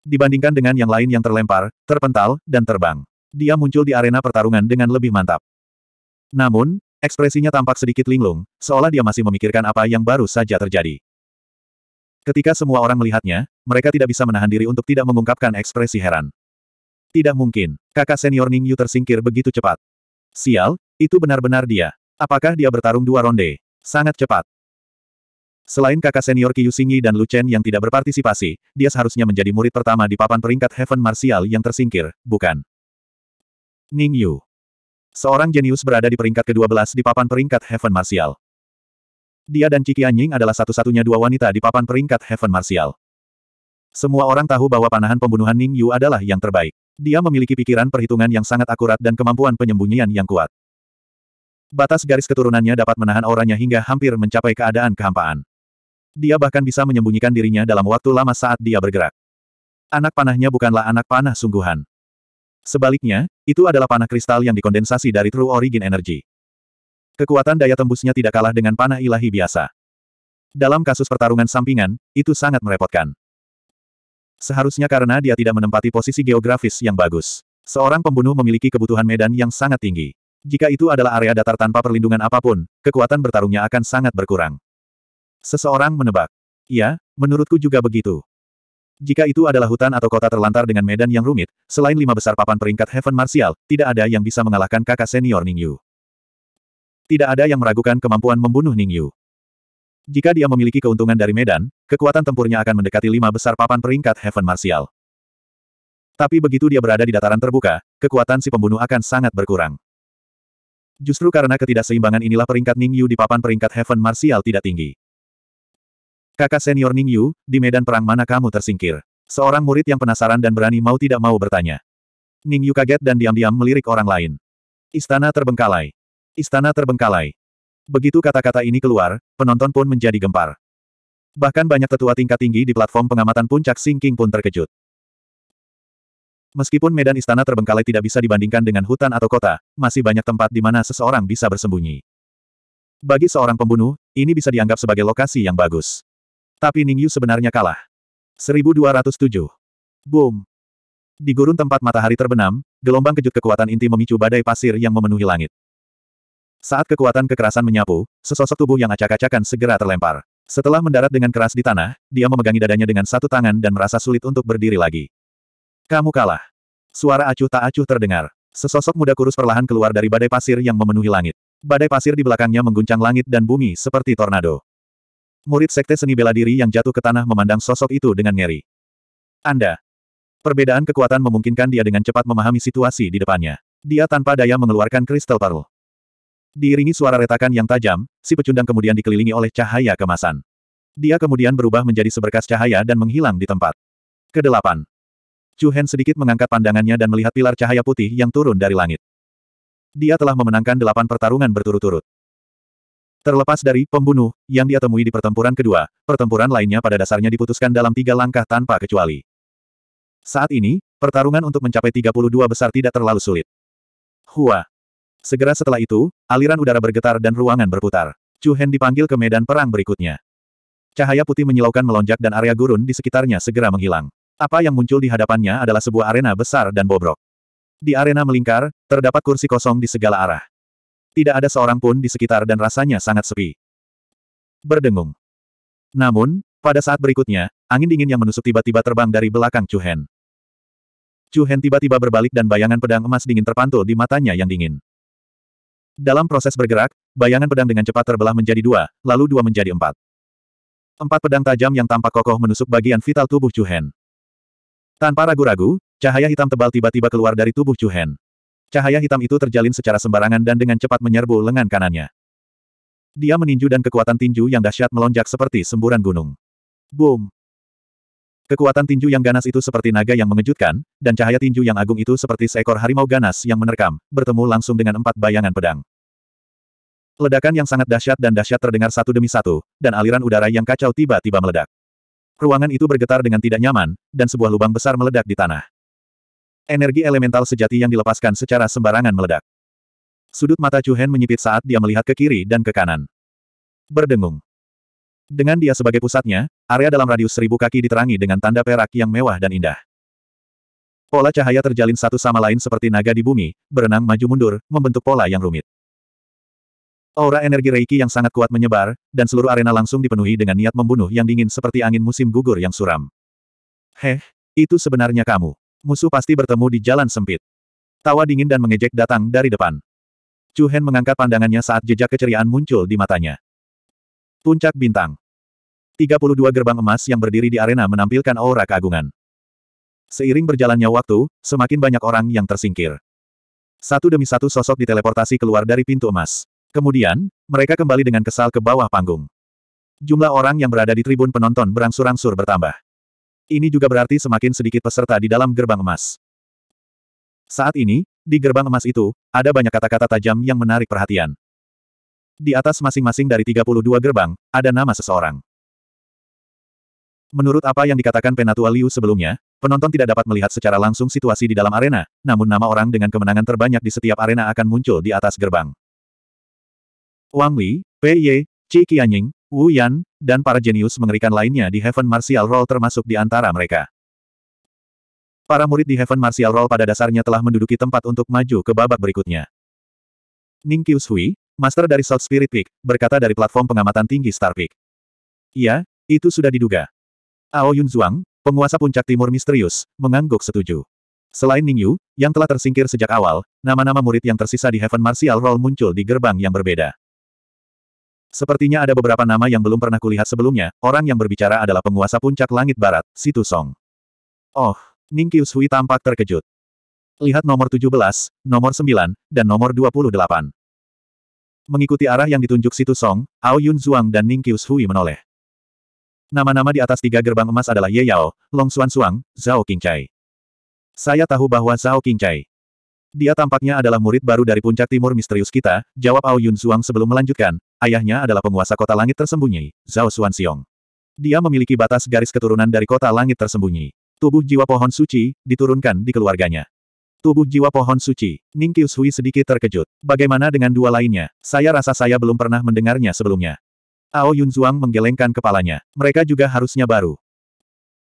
Dibandingkan dengan yang lain yang terlempar, terpental, dan terbang. Dia muncul di arena pertarungan dengan lebih mantap. Namun, Ekspresinya tampak sedikit linglung, seolah dia masih memikirkan apa yang baru saja terjadi. Ketika semua orang melihatnya, mereka tidak bisa menahan diri untuk tidak mengungkapkan ekspresi heran. Tidak mungkin, kakak senior Ning Yu tersingkir begitu cepat. Sial, itu benar-benar dia. Apakah dia bertarung dua ronde? Sangat cepat. Selain kakak senior Qiyu Xingyi dan Lu Chen yang tidak berpartisipasi, dia seharusnya menjadi murid pertama di papan peringkat Heaven Martial yang tersingkir, bukan? Ning Yu. Seorang jenius berada di peringkat ke-12 di papan peringkat Heaven Martial. Dia dan Ciki Anjing adalah satu-satunya dua wanita di papan peringkat Heaven Martial. Semua orang tahu bahwa panahan pembunuhan Ning Yu adalah yang terbaik. Dia memiliki pikiran perhitungan yang sangat akurat dan kemampuan penyembunyian yang kuat. Batas garis keturunannya dapat menahan auranya hingga hampir mencapai keadaan kehampaan. Dia bahkan bisa menyembunyikan dirinya dalam waktu lama saat dia bergerak. Anak panahnya bukanlah anak panah sungguhan. Sebaliknya, itu adalah panah kristal yang dikondensasi dari True Origin Energy. Kekuatan daya tembusnya tidak kalah dengan panah ilahi biasa. Dalam kasus pertarungan sampingan, itu sangat merepotkan. Seharusnya karena dia tidak menempati posisi geografis yang bagus. Seorang pembunuh memiliki kebutuhan medan yang sangat tinggi. Jika itu adalah area datar tanpa perlindungan apapun, kekuatan bertarungnya akan sangat berkurang. Seseorang menebak. Ya, menurutku juga begitu. Jika itu adalah hutan atau kota terlantar dengan medan yang rumit, selain lima besar papan peringkat Heaven Martial, tidak ada yang bisa mengalahkan kakak senior Ning Yu. Tidak ada yang meragukan kemampuan membunuh Ning Yu. Jika dia memiliki keuntungan dari medan, kekuatan tempurnya akan mendekati lima besar papan peringkat Heaven Martial. Tapi begitu dia berada di dataran terbuka, kekuatan si pembunuh akan sangat berkurang. Justru karena ketidakseimbangan inilah peringkat Ning Yu di papan peringkat Heaven Martial tidak tinggi. Kakak senior Ning Yu, di medan perang mana kamu tersingkir? Seorang murid yang penasaran dan berani mau tidak mau bertanya. Ning Yu kaget dan diam-diam melirik orang lain. Istana terbengkalai. Istana terbengkalai. Begitu kata-kata ini keluar, penonton pun menjadi gempar. Bahkan banyak tetua tingkat tinggi di platform pengamatan puncak Singking pun terkejut. Meskipun medan istana terbengkalai tidak bisa dibandingkan dengan hutan atau kota, masih banyak tempat di mana seseorang bisa bersembunyi. Bagi seorang pembunuh, ini bisa dianggap sebagai lokasi yang bagus. Tapi Ningyu sebenarnya kalah. 1207. Boom. Di gurun tempat matahari terbenam, gelombang kejut kekuatan inti memicu badai pasir yang memenuhi langit. Saat kekuatan kekerasan menyapu, sesosok tubuh yang acak-acakan segera terlempar. Setelah mendarat dengan keras di tanah, dia memegangi dadanya dengan satu tangan dan merasa sulit untuk berdiri lagi. Kamu kalah. Suara acuh tak acuh terdengar. Sesosok muda kurus perlahan keluar dari badai pasir yang memenuhi langit. Badai pasir di belakangnya mengguncang langit dan bumi seperti tornado. Murid sekte seni bela diri yang jatuh ke tanah memandang sosok itu dengan ngeri. Anda. Perbedaan kekuatan memungkinkan dia dengan cepat memahami situasi di depannya. Dia tanpa daya mengeluarkan kristal paruh. Diiringi suara retakan yang tajam, si pecundang kemudian dikelilingi oleh cahaya kemasan. Dia kemudian berubah menjadi seberkas cahaya dan menghilang di tempat. Kedelapan. Chu Hen sedikit mengangkat pandangannya dan melihat pilar cahaya putih yang turun dari langit. Dia telah memenangkan delapan pertarungan berturut-turut. Terlepas dari pembunuh yang dia temui di pertempuran kedua, pertempuran lainnya pada dasarnya diputuskan dalam tiga langkah tanpa kecuali. Saat ini, pertarungan untuk mencapai 32 besar tidak terlalu sulit. Hua. Segera setelah itu, aliran udara bergetar dan ruangan berputar. Chu Hen dipanggil ke medan perang berikutnya. Cahaya putih menyilaukan melonjak dan area gurun di sekitarnya segera menghilang. Apa yang muncul di hadapannya adalah sebuah arena besar dan bobrok. Di arena melingkar, terdapat kursi kosong di segala arah. Tidak ada seorang pun di sekitar dan rasanya sangat sepi. Berdengung. Namun, pada saat berikutnya, angin dingin yang menusuk tiba-tiba terbang dari belakang Chu Hen. tiba-tiba berbalik dan bayangan pedang emas dingin terpantul di matanya yang dingin. Dalam proses bergerak, bayangan pedang dengan cepat terbelah menjadi dua, lalu dua menjadi empat. Empat pedang tajam yang tampak kokoh menusuk bagian vital tubuh Chu Tanpa ragu-ragu, cahaya hitam tebal tiba-tiba keluar dari tubuh Chu Cahaya hitam itu terjalin secara sembarangan dan dengan cepat menyerbu lengan kanannya. Dia meninju dan kekuatan tinju yang dahsyat melonjak seperti semburan gunung. Boom! Kekuatan tinju yang ganas itu seperti naga yang mengejutkan, dan cahaya tinju yang agung itu seperti seekor harimau ganas yang menerkam, bertemu langsung dengan empat bayangan pedang. Ledakan yang sangat dahsyat dan dahsyat terdengar satu demi satu, dan aliran udara yang kacau tiba-tiba meledak. Ruangan itu bergetar dengan tidak nyaman, dan sebuah lubang besar meledak di tanah. Energi elemental sejati yang dilepaskan secara sembarangan meledak. Sudut mata Chu Hen menyipit saat dia melihat ke kiri dan ke kanan. Berdengung. Dengan dia sebagai pusatnya, area dalam radius seribu kaki diterangi dengan tanda perak yang mewah dan indah. Pola cahaya terjalin satu sama lain seperti naga di bumi, berenang maju-mundur, membentuk pola yang rumit. Aura energi Reiki yang sangat kuat menyebar, dan seluruh arena langsung dipenuhi dengan niat membunuh yang dingin seperti angin musim gugur yang suram. Heh, itu sebenarnya kamu. Musuh pasti bertemu di jalan sempit. Tawa dingin dan mengejek datang dari depan. Chu Hen mengangkat pandangannya saat jejak keceriaan muncul di matanya. Puncak Bintang 32 gerbang emas yang berdiri di arena menampilkan aura keagungan. Seiring berjalannya waktu, semakin banyak orang yang tersingkir. Satu demi satu sosok diteleportasi keluar dari pintu emas. Kemudian, mereka kembali dengan kesal ke bawah panggung. Jumlah orang yang berada di tribun penonton berangsur-angsur bertambah. Ini juga berarti semakin sedikit peserta di dalam gerbang emas. Saat ini, di gerbang emas itu, ada banyak kata-kata tajam yang menarik perhatian. Di atas masing-masing dari 32 gerbang, ada nama seseorang. Menurut apa yang dikatakan Penatua Liu sebelumnya, penonton tidak dapat melihat secara langsung situasi di dalam arena, namun nama orang dengan kemenangan terbanyak di setiap arena akan muncul di atas gerbang. Wang Li, Pei Ye, Qi Qianying, Wu Yan, dan para jenius mengerikan lainnya di Heaven Martial Roll termasuk di antara mereka. Para murid di Heaven Martial Roll pada dasarnya telah menduduki tempat untuk maju ke babak berikutnya. Ning Qius Hui, master dari South Spirit Peak, berkata dari platform pengamatan tinggi Star Peak. Iya, itu sudah diduga. Ao Yun Zhuang, penguasa puncak timur misterius, mengangguk setuju. Selain Ning Yu, yang telah tersingkir sejak awal, nama-nama murid yang tersisa di Heaven Martial Roll muncul di gerbang yang berbeda. Sepertinya ada beberapa nama yang belum pernah kulihat sebelumnya, orang yang berbicara adalah penguasa puncak langit barat, Situ Song. Oh, Ning Qiushui tampak terkejut. Lihat nomor 17, nomor 9, dan nomor 28. Mengikuti arah yang ditunjuk Situ Song, Ao Yun Zhuang dan Ning Qiushui menoleh. Nama-nama di atas tiga gerbang emas adalah Ye Yao, Long Xuan Suang, Zhao Qingcai. Saya tahu bahwa Zhao Qingcai. Dia tampaknya adalah murid baru dari puncak timur misterius kita, jawab Ao Yun Zhuang sebelum melanjutkan, ayahnya adalah penguasa kota langit tersembunyi, Zhao Xuanxiong. Dia memiliki batas garis keturunan dari kota langit tersembunyi. Tubuh jiwa pohon suci, diturunkan di keluarganya. Tubuh jiwa pohon suci, Ning Qiushui sedikit terkejut. Bagaimana dengan dua lainnya? Saya rasa saya belum pernah mendengarnya sebelumnya. Ao Yun Zhuang menggelengkan kepalanya. Mereka juga harusnya baru.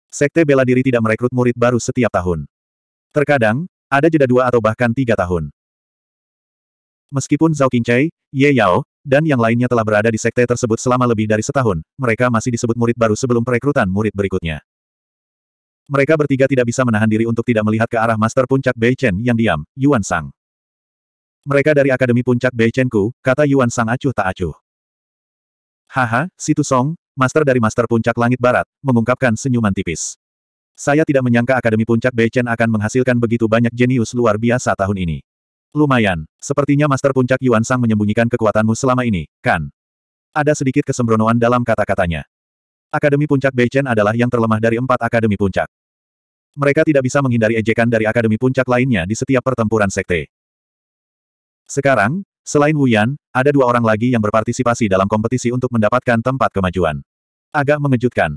Sekte bela diri tidak merekrut murid baru setiap tahun. Terkadang, ada jeda dua atau bahkan tiga tahun. Meskipun Zhao Qingcai, Ye Yao, dan yang lainnya telah berada di sekte tersebut selama lebih dari setahun, mereka masih disebut murid baru sebelum perekrutan murid berikutnya. Mereka bertiga tidak bisa menahan diri untuk tidak melihat ke arah Master Puncak Bei Chen yang diam, Yuan Sang. Mereka dari Akademi Puncak Bei Chen Ku, kata Yuan Sang acuh tak acuh. Haha, Situ Song, Master dari Master Puncak Langit Barat, mengungkapkan senyuman tipis. Saya tidak menyangka Akademi Puncak Beichen akan menghasilkan begitu banyak jenius luar biasa tahun ini. Lumayan, sepertinya Master Puncak Yuan Sang menyembunyikan kekuatanmu selama ini, kan? Ada sedikit kesembronoan dalam kata-katanya. Akademi Puncak Beichen adalah yang terlemah dari empat Akademi Puncak. Mereka tidak bisa menghindari ejekan dari Akademi Puncak lainnya di setiap pertempuran sekte. Sekarang, Selain Wuyan, ada dua orang lagi yang berpartisipasi dalam kompetisi untuk mendapatkan tempat kemajuan. Agak mengejutkan.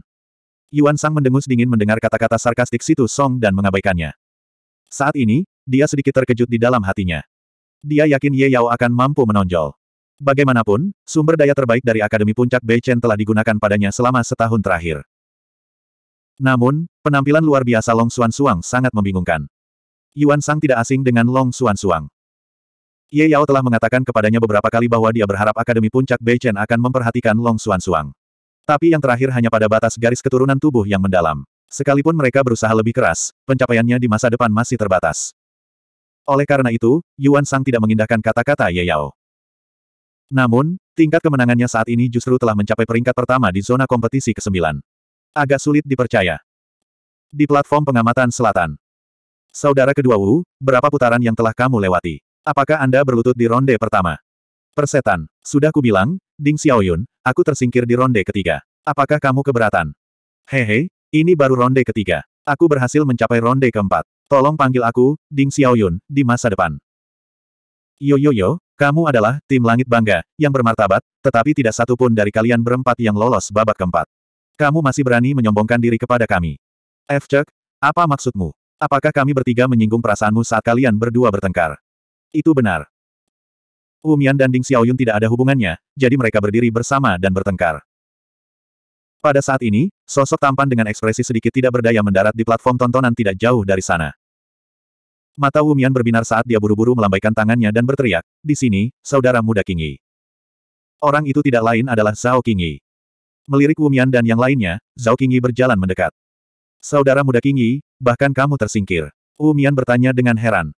Yuan Sang mendengus dingin mendengar kata-kata sarkastik Situ Song dan mengabaikannya. Saat ini, dia sedikit terkejut di dalam hatinya. Dia yakin Ye Yao akan mampu menonjol. Bagaimanapun, sumber daya terbaik dari Akademi Puncak Beichen telah digunakan padanya selama setahun terakhir. Namun, penampilan luar biasa Long Xuan Suang sangat membingungkan. Yuan Sang tidak asing dengan Long Xuan Suang. Ye Yao telah mengatakan kepadanya beberapa kali bahwa dia berharap Akademi Puncak Beichen akan memperhatikan Long Xuan Suang. Tapi yang terakhir hanya pada batas garis keturunan tubuh yang mendalam. Sekalipun mereka berusaha lebih keras, pencapaiannya di masa depan masih terbatas. Oleh karena itu, Yuan Sang tidak mengindahkan kata-kata Ye Yao. Namun, tingkat kemenangannya saat ini justru telah mencapai peringkat pertama di zona kompetisi ke-9. Agak sulit dipercaya. Di platform pengamatan selatan. Saudara kedua Wu, berapa putaran yang telah kamu lewati? Apakah Anda berlutut di ronde pertama? Persetan, sudah kubilang, Ding Xiaoyun, Aku tersingkir di ronde ketiga. Apakah kamu keberatan? Hehe, ini baru ronde ketiga. Aku berhasil mencapai ronde keempat. Tolong panggil aku, Ding Xiaoyun, di masa depan. Yo yo yo, kamu adalah tim langit bangga, yang bermartabat, tetapi tidak satu pun dari kalian berempat yang lolos babak keempat. Kamu masih berani menyombongkan diri kepada kami. F. Chuck, apa maksudmu? Apakah kami bertiga menyinggung perasaanmu saat kalian berdua bertengkar? Itu benar. Umian dan Ding Xiaoyun tidak ada hubungannya, jadi mereka berdiri bersama dan bertengkar. Pada saat ini, sosok tampan dengan ekspresi sedikit tidak berdaya mendarat di platform tontonan tidak jauh dari sana. Mata Wumian berbinar saat dia buru-buru melambaikan tangannya dan berteriak, di sini, saudara muda Kingi. Orang itu tidak lain adalah Zhao Kingi. Melirik Wumian dan yang lainnya, Zhao Kingi berjalan mendekat. Saudara muda Kingi, bahkan kamu tersingkir. Wumian bertanya dengan heran.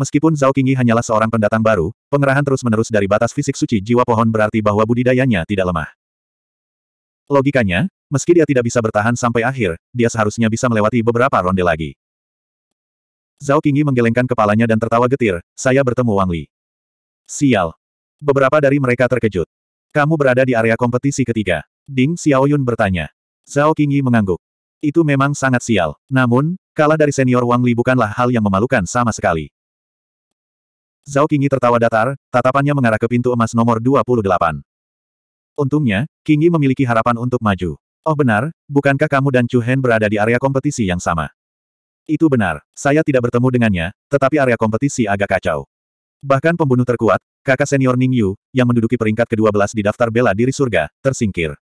Meskipun Zhao Qingyi hanyalah seorang pendatang baru, pengerahan terus-menerus dari batas fisik suci jiwa pohon berarti bahwa budidayanya tidak lemah. Logikanya, meski dia tidak bisa bertahan sampai akhir, dia seharusnya bisa melewati beberapa ronde lagi. Zhao Qingyi menggelengkan kepalanya dan tertawa getir, saya bertemu Wang Li. Sial. Beberapa dari mereka terkejut. Kamu berada di area kompetisi ketiga. Ding Xiaoyun bertanya. Zhao Qingyi mengangguk. Itu memang sangat sial. Namun, kalah dari senior Wang Li bukanlah hal yang memalukan sama sekali. Zhao Qingyi tertawa datar, tatapannya mengarah ke pintu emas nomor 28. Untungnya, Qingyi memiliki harapan untuk maju. Oh benar, bukankah kamu dan Chu Hen berada di area kompetisi yang sama? Itu benar, saya tidak bertemu dengannya, tetapi area kompetisi agak kacau. Bahkan pembunuh terkuat, kakak senior Ning Yu, yang menduduki peringkat ke-12 di daftar bela diri surga, tersingkir.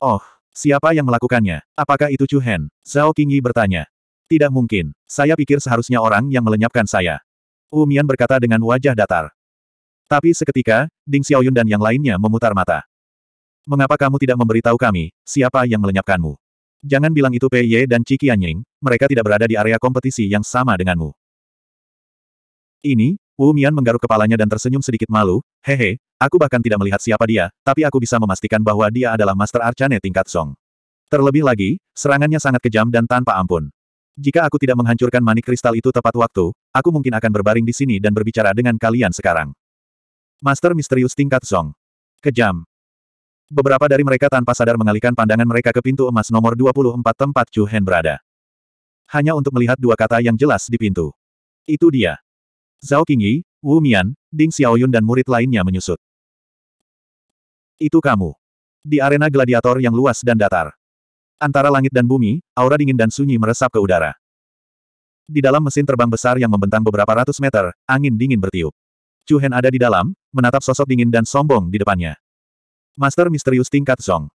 Oh, siapa yang melakukannya? Apakah itu Chu Hen? Zhao Qingyi bertanya. Tidak mungkin. Saya pikir seharusnya orang yang melenyapkan saya. Wu berkata dengan wajah datar. Tapi seketika, Ding Xiaoyun dan yang lainnya memutar mata. Mengapa kamu tidak memberitahu kami, siapa yang melenyapkanmu? Jangan bilang itu Pei Ye dan Qi Qianying, mereka tidak berada di area kompetisi yang sama denganmu. Ini, Wu Mian menggaruk kepalanya dan tersenyum sedikit malu, hehe, aku bahkan tidak melihat siapa dia, tapi aku bisa memastikan bahwa dia adalah Master Arcane tingkat Song. Terlebih lagi, serangannya sangat kejam dan tanpa ampun. Jika aku tidak menghancurkan manik kristal itu tepat waktu, aku mungkin akan berbaring di sini dan berbicara dengan kalian sekarang. Master misterius tingkat Song. Kejam. Beberapa dari mereka tanpa sadar mengalihkan pandangan mereka ke pintu emas nomor 24 tempat Chu Hen berada. Hanya untuk melihat dua kata yang jelas di pintu. Itu dia. Zhao Qingyi, Wu Mian, Ding Xiaoyun dan murid lainnya menyusut. Itu kamu. Di arena gladiator yang luas dan datar. Antara langit dan bumi, aura dingin dan sunyi meresap ke udara. Di dalam mesin terbang besar yang membentang beberapa ratus meter, angin dingin bertiup. Chu Hen ada di dalam, menatap sosok dingin dan sombong di depannya. Master Misterius tingkat Song.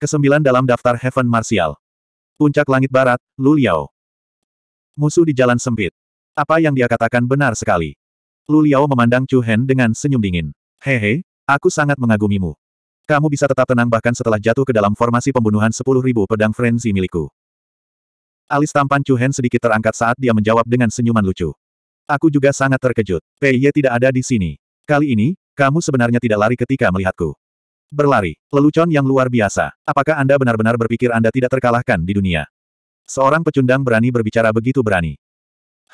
Kesembilan dalam daftar Heaven Martial. Puncak Langit Barat, Lu Liao. Musuh di jalan sempit. Apa yang dia katakan benar sekali. Lu Liao memandang Chu Hen dengan senyum dingin. Hehe, aku sangat mengagumimu. Kamu bisa tetap tenang bahkan setelah jatuh ke dalam formasi pembunuhan ribu pedang frenzy milikku. Alis tampan Chu Hen sedikit terangkat saat dia menjawab dengan senyuman lucu. Aku juga sangat terkejut. Pei Ye tidak ada di sini. Kali ini, kamu sebenarnya tidak lari ketika melihatku. Berlari. Lelucon yang luar biasa. Apakah Anda benar-benar berpikir Anda tidak terkalahkan di dunia? Seorang pecundang berani berbicara begitu berani.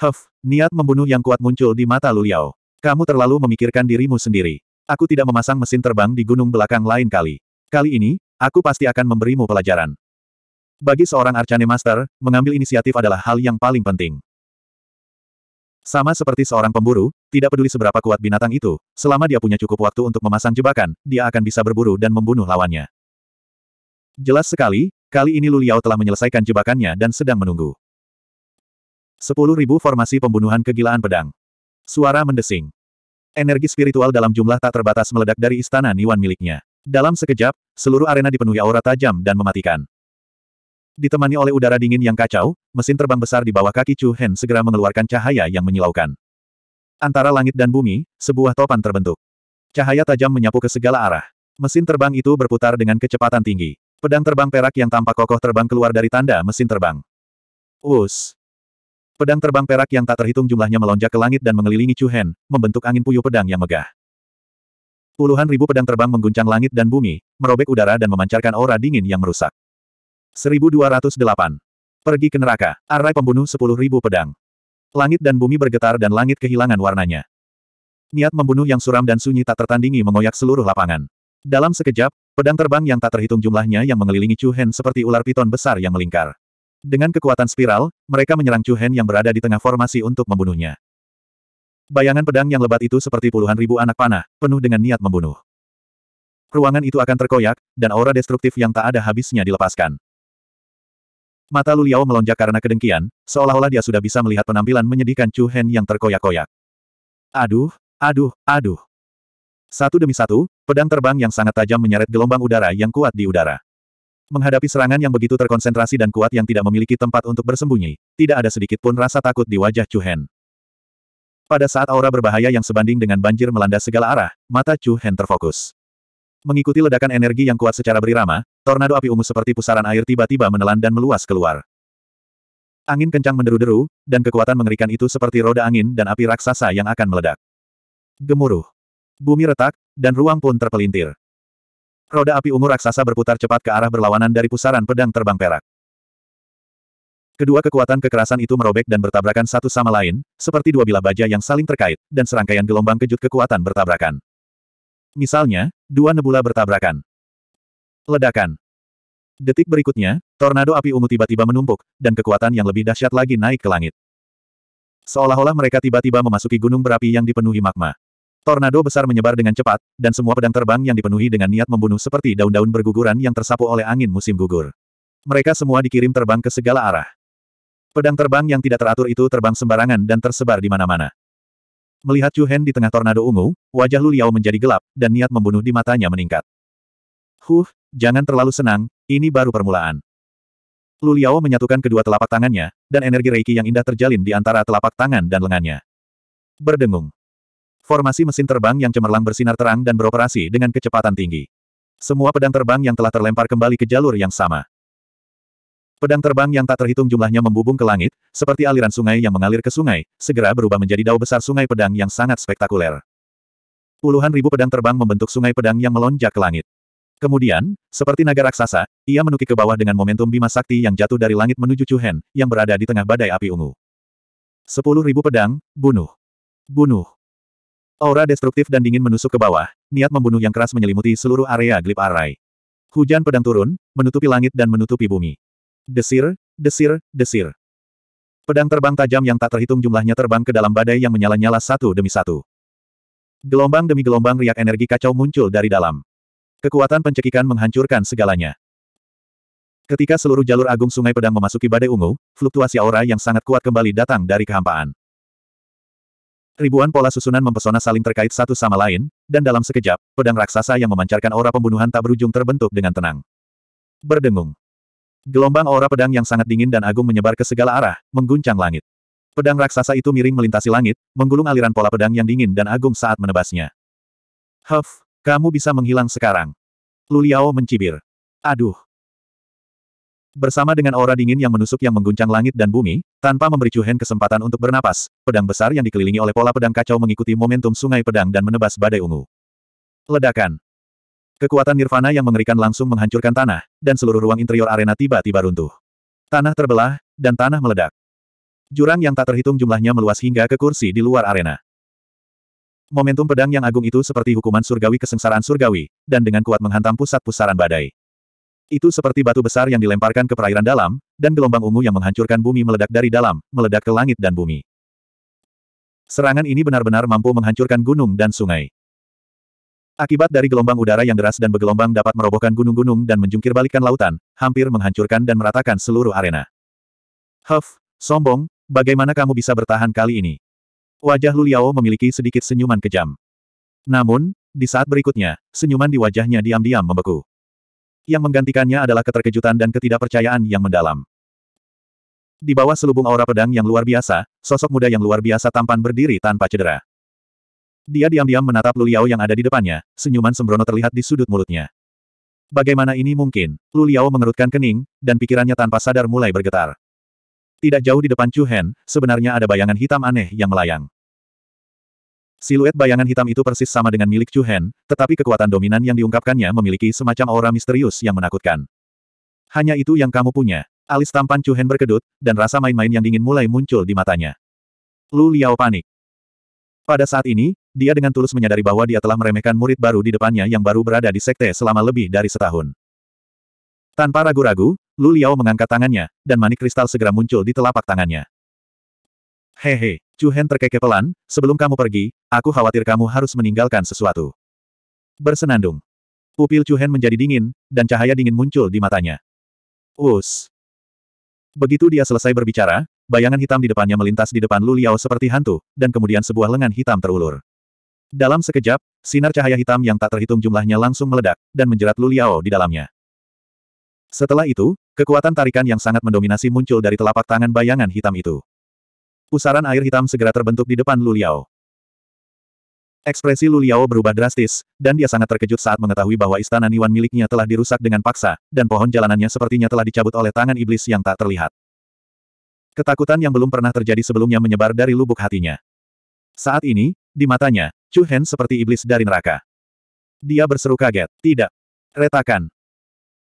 Huff, niat membunuh yang kuat muncul di mata Luliao. Kamu terlalu memikirkan dirimu sendiri. Aku tidak memasang mesin terbang di gunung belakang lain kali. Kali ini, aku pasti akan memberimu pelajaran. Bagi seorang Arcane Master, mengambil inisiatif adalah hal yang paling penting. Sama seperti seorang pemburu, tidak peduli seberapa kuat binatang itu, selama dia punya cukup waktu untuk memasang jebakan, dia akan bisa berburu dan membunuh lawannya. Jelas sekali, kali ini Luliao telah menyelesaikan jebakannya dan sedang menunggu. 10.000 formasi pembunuhan kegilaan pedang. Suara mendesing. Energi spiritual dalam jumlah tak terbatas meledak dari istana Niwan miliknya. Dalam sekejap, seluruh arena dipenuhi aura tajam dan mematikan. Ditemani oleh udara dingin yang kacau, mesin terbang besar di bawah kaki Chu Hen segera mengeluarkan cahaya yang menyilaukan. Antara langit dan bumi, sebuah topan terbentuk. Cahaya tajam menyapu ke segala arah. Mesin terbang itu berputar dengan kecepatan tinggi. Pedang terbang perak yang tampak kokoh terbang keluar dari tanda mesin terbang. Us! Pedang terbang perak yang tak terhitung jumlahnya melonjak ke langit dan mengelilingi Chu Hen, membentuk angin puyuh pedang yang megah. Puluhan ribu pedang terbang mengguncang langit dan bumi, merobek udara dan memancarkan aura dingin yang merusak. 1208. Pergi ke neraka, arai pembunuh sepuluh ribu pedang. Langit dan bumi bergetar dan langit kehilangan warnanya. Niat membunuh yang suram dan sunyi tak tertandingi mengoyak seluruh lapangan. Dalam sekejap, pedang terbang yang tak terhitung jumlahnya yang mengelilingi Chu Hen seperti ular piton besar yang melingkar. Dengan kekuatan spiral, mereka menyerang Chu Hen yang berada di tengah formasi untuk membunuhnya. Bayangan pedang yang lebat itu seperti puluhan ribu anak panah, penuh dengan niat membunuh. Ruangan itu akan terkoyak, dan aura destruktif yang tak ada habisnya dilepaskan. Mata Luliao melonjak karena kedengkian, seolah-olah dia sudah bisa melihat penampilan menyedihkan Chu Hen yang terkoyak-koyak. Aduh, aduh, aduh. Satu demi satu, pedang terbang yang sangat tajam menyeret gelombang udara yang kuat di udara. Menghadapi serangan yang begitu terkonsentrasi dan kuat yang tidak memiliki tempat untuk bersembunyi, tidak ada sedikit pun rasa takut di wajah Chu Hen. Pada saat aura berbahaya yang sebanding dengan banjir melanda segala arah, mata Chu Hen terfokus. Mengikuti ledakan energi yang kuat secara berirama, tornado api ungu seperti pusaran air tiba-tiba menelan dan meluas keluar. Angin kencang menderu-deru, dan kekuatan mengerikan itu seperti roda angin dan api raksasa yang akan meledak. Gemuruh. Bumi retak, dan ruang pun terpelintir. Roda api ungu raksasa berputar cepat ke arah berlawanan dari pusaran pedang terbang perak. Kedua kekuatan kekerasan itu merobek dan bertabrakan satu sama lain, seperti dua bilah baja yang saling terkait, dan serangkaian gelombang kejut kekuatan bertabrakan. Misalnya, dua nebula bertabrakan. Ledakan. Detik berikutnya, tornado api ungu tiba-tiba menumpuk, dan kekuatan yang lebih dahsyat lagi naik ke langit. Seolah-olah mereka tiba-tiba memasuki gunung berapi yang dipenuhi magma. Tornado besar menyebar dengan cepat, dan semua pedang terbang yang dipenuhi dengan niat membunuh seperti daun-daun berguguran yang tersapu oleh angin musim gugur. Mereka semua dikirim terbang ke segala arah. Pedang terbang yang tidak teratur itu terbang sembarangan dan tersebar di mana-mana. Melihat Chu Hen di tengah tornado ungu, wajah Lu Liao menjadi gelap, dan niat membunuh di matanya meningkat. Huh, jangan terlalu senang, ini baru permulaan. Lu Liao menyatukan kedua telapak tangannya, dan energi reiki yang indah terjalin di antara telapak tangan dan lengannya. Berdengung. Formasi mesin terbang yang cemerlang bersinar terang dan beroperasi dengan kecepatan tinggi. Semua pedang terbang yang telah terlempar kembali ke jalur yang sama. Pedang terbang yang tak terhitung jumlahnya membubung ke langit, seperti aliran sungai yang mengalir ke sungai, segera berubah menjadi dao besar sungai pedang yang sangat spektakuler. Puluhan ribu pedang terbang membentuk sungai pedang yang melonjak ke langit. Kemudian, seperti naga raksasa, ia menukik ke bawah dengan momentum bima sakti yang jatuh dari langit menuju Chuhen, yang berada di tengah badai api ungu. Sepuluh ribu pedang, bunuh. Bunuh. Aura destruktif dan dingin menusuk ke bawah, niat membunuh yang keras menyelimuti seluruh area Glip Arai. Hujan pedang turun, menutupi langit dan menutupi bumi. Desir, desir, desir. Pedang terbang tajam yang tak terhitung jumlahnya terbang ke dalam badai yang menyala-nyala satu demi satu. Gelombang demi gelombang riak energi kacau muncul dari dalam. Kekuatan pencekikan menghancurkan segalanya. Ketika seluruh jalur agung sungai pedang memasuki badai ungu, fluktuasi aura yang sangat kuat kembali datang dari kehampaan. Ribuan pola susunan mempesona saling terkait satu sama lain, dan dalam sekejap, pedang raksasa yang memancarkan aura pembunuhan tak berujung terbentuk dengan tenang. Berdengung. Gelombang aura pedang yang sangat dingin dan agung menyebar ke segala arah, mengguncang langit. Pedang raksasa itu miring melintasi langit, menggulung aliran pola pedang yang dingin dan agung saat menebasnya. Huff, kamu bisa menghilang sekarang. Luliao mencibir. Aduh, Bersama dengan aura dingin yang menusuk yang mengguncang langit dan bumi, tanpa memberi Chuhen kesempatan untuk bernapas, pedang besar yang dikelilingi oleh pola pedang kacau mengikuti momentum sungai pedang dan menebas badai ungu. Ledakan. Kekuatan nirvana yang mengerikan langsung menghancurkan tanah, dan seluruh ruang interior arena tiba-tiba runtuh. Tanah terbelah, dan tanah meledak. Jurang yang tak terhitung jumlahnya meluas hingga ke kursi di luar arena. Momentum pedang yang agung itu seperti hukuman surgawi kesengsaraan surgawi, dan dengan kuat menghantam pusat pusaran badai. Itu seperti batu besar yang dilemparkan ke perairan dalam, dan gelombang ungu yang menghancurkan bumi meledak dari dalam, meledak ke langit dan bumi. Serangan ini benar-benar mampu menghancurkan gunung dan sungai. Akibat dari gelombang udara yang deras dan bergelombang dapat merobohkan gunung-gunung dan menjungkirbalikkan lautan, hampir menghancurkan dan meratakan seluruh arena. Huff, sombong, bagaimana kamu bisa bertahan kali ini? Wajah Luliao memiliki sedikit senyuman kejam. Namun, di saat berikutnya, senyuman di wajahnya diam-diam membeku. Yang menggantikannya adalah keterkejutan dan ketidakpercayaan yang mendalam. Di bawah selubung aura pedang yang luar biasa, sosok muda yang luar biasa tampan berdiri tanpa cedera. Dia diam-diam menatap Luliao yang ada di depannya, senyuman sembrono terlihat di sudut mulutnya. Bagaimana ini mungkin? Luliao mengerutkan kening, dan pikirannya tanpa sadar mulai bergetar. Tidak jauh di depan Chu Hen, sebenarnya ada bayangan hitam aneh yang melayang. Siluet bayangan hitam itu persis sama dengan milik Chu Hen, tetapi kekuatan dominan yang diungkapkannya memiliki semacam aura misterius yang menakutkan. Hanya itu yang kamu punya. Alis tampan Chu Hen berkedut, dan rasa main-main yang dingin mulai muncul di matanya. Lu Liao panik. Pada saat ini, dia dengan tulus menyadari bahwa dia telah meremehkan murid baru di depannya yang baru berada di sekte selama lebih dari setahun. Tanpa ragu-ragu, Lu Liao mengangkat tangannya, dan manik kristal segera muncul di telapak tangannya. Hehe. Chu Hen terkekeh pelan, sebelum kamu pergi, aku khawatir kamu harus meninggalkan sesuatu. Bersenandung. Pupil Chu Hen menjadi dingin, dan cahaya dingin muncul di matanya. Us. Begitu dia selesai berbicara, bayangan hitam di depannya melintas di depan Lu Liao seperti hantu, dan kemudian sebuah lengan hitam terulur. Dalam sekejap, sinar cahaya hitam yang tak terhitung jumlahnya langsung meledak, dan menjerat Lu Liao di dalamnya. Setelah itu, kekuatan tarikan yang sangat mendominasi muncul dari telapak tangan bayangan hitam itu. Pusaran air hitam segera terbentuk di depan Luliaw. Ekspresi Luliaw berubah drastis, dan dia sangat terkejut saat mengetahui bahwa istana Niwan miliknya telah dirusak dengan paksa, dan pohon jalanannya sepertinya telah dicabut oleh tangan iblis yang tak terlihat. Ketakutan yang belum pernah terjadi sebelumnya menyebar dari lubuk hatinya. Saat ini, di matanya, Chu Hen seperti iblis dari neraka. Dia berseru kaget. Tidak. Retakan.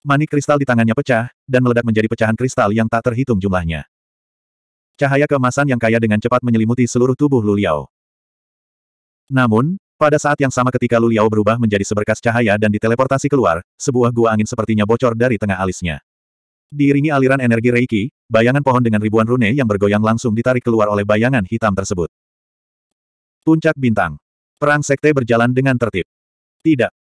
Manik kristal di tangannya pecah, dan meledak menjadi pecahan kristal yang tak terhitung jumlahnya. Cahaya keemasan yang kaya dengan cepat menyelimuti seluruh tubuh Luliao. Namun, pada saat yang sama ketika Luliao berubah menjadi seberkas cahaya dan diteleportasi keluar, sebuah gua angin sepertinya bocor dari tengah alisnya. Diiringi aliran energi Reiki, bayangan pohon dengan ribuan rune yang bergoyang langsung ditarik keluar oleh bayangan hitam tersebut. Puncak Bintang. Perang Sekte berjalan dengan tertib. Tidak.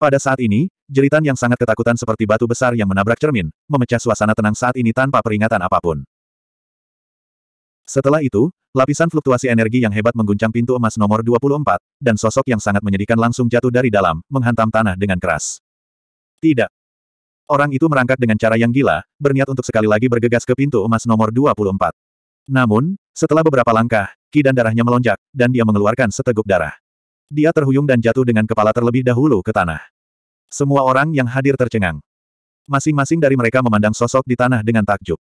Pada saat ini, jeritan yang sangat ketakutan seperti batu besar yang menabrak cermin, memecah suasana tenang saat ini tanpa peringatan apapun. Setelah itu, lapisan fluktuasi energi yang hebat mengguncang pintu emas nomor 24, dan sosok yang sangat menyedihkan langsung jatuh dari dalam, menghantam tanah dengan keras. Tidak. Orang itu merangkak dengan cara yang gila, berniat untuk sekali lagi bergegas ke pintu emas nomor 24. Namun, setelah beberapa langkah, ki dan darahnya melonjak, dan dia mengeluarkan seteguk darah. Dia terhuyung dan jatuh dengan kepala terlebih dahulu ke tanah. Semua orang yang hadir tercengang. Masing-masing dari mereka memandang sosok di tanah dengan takjub.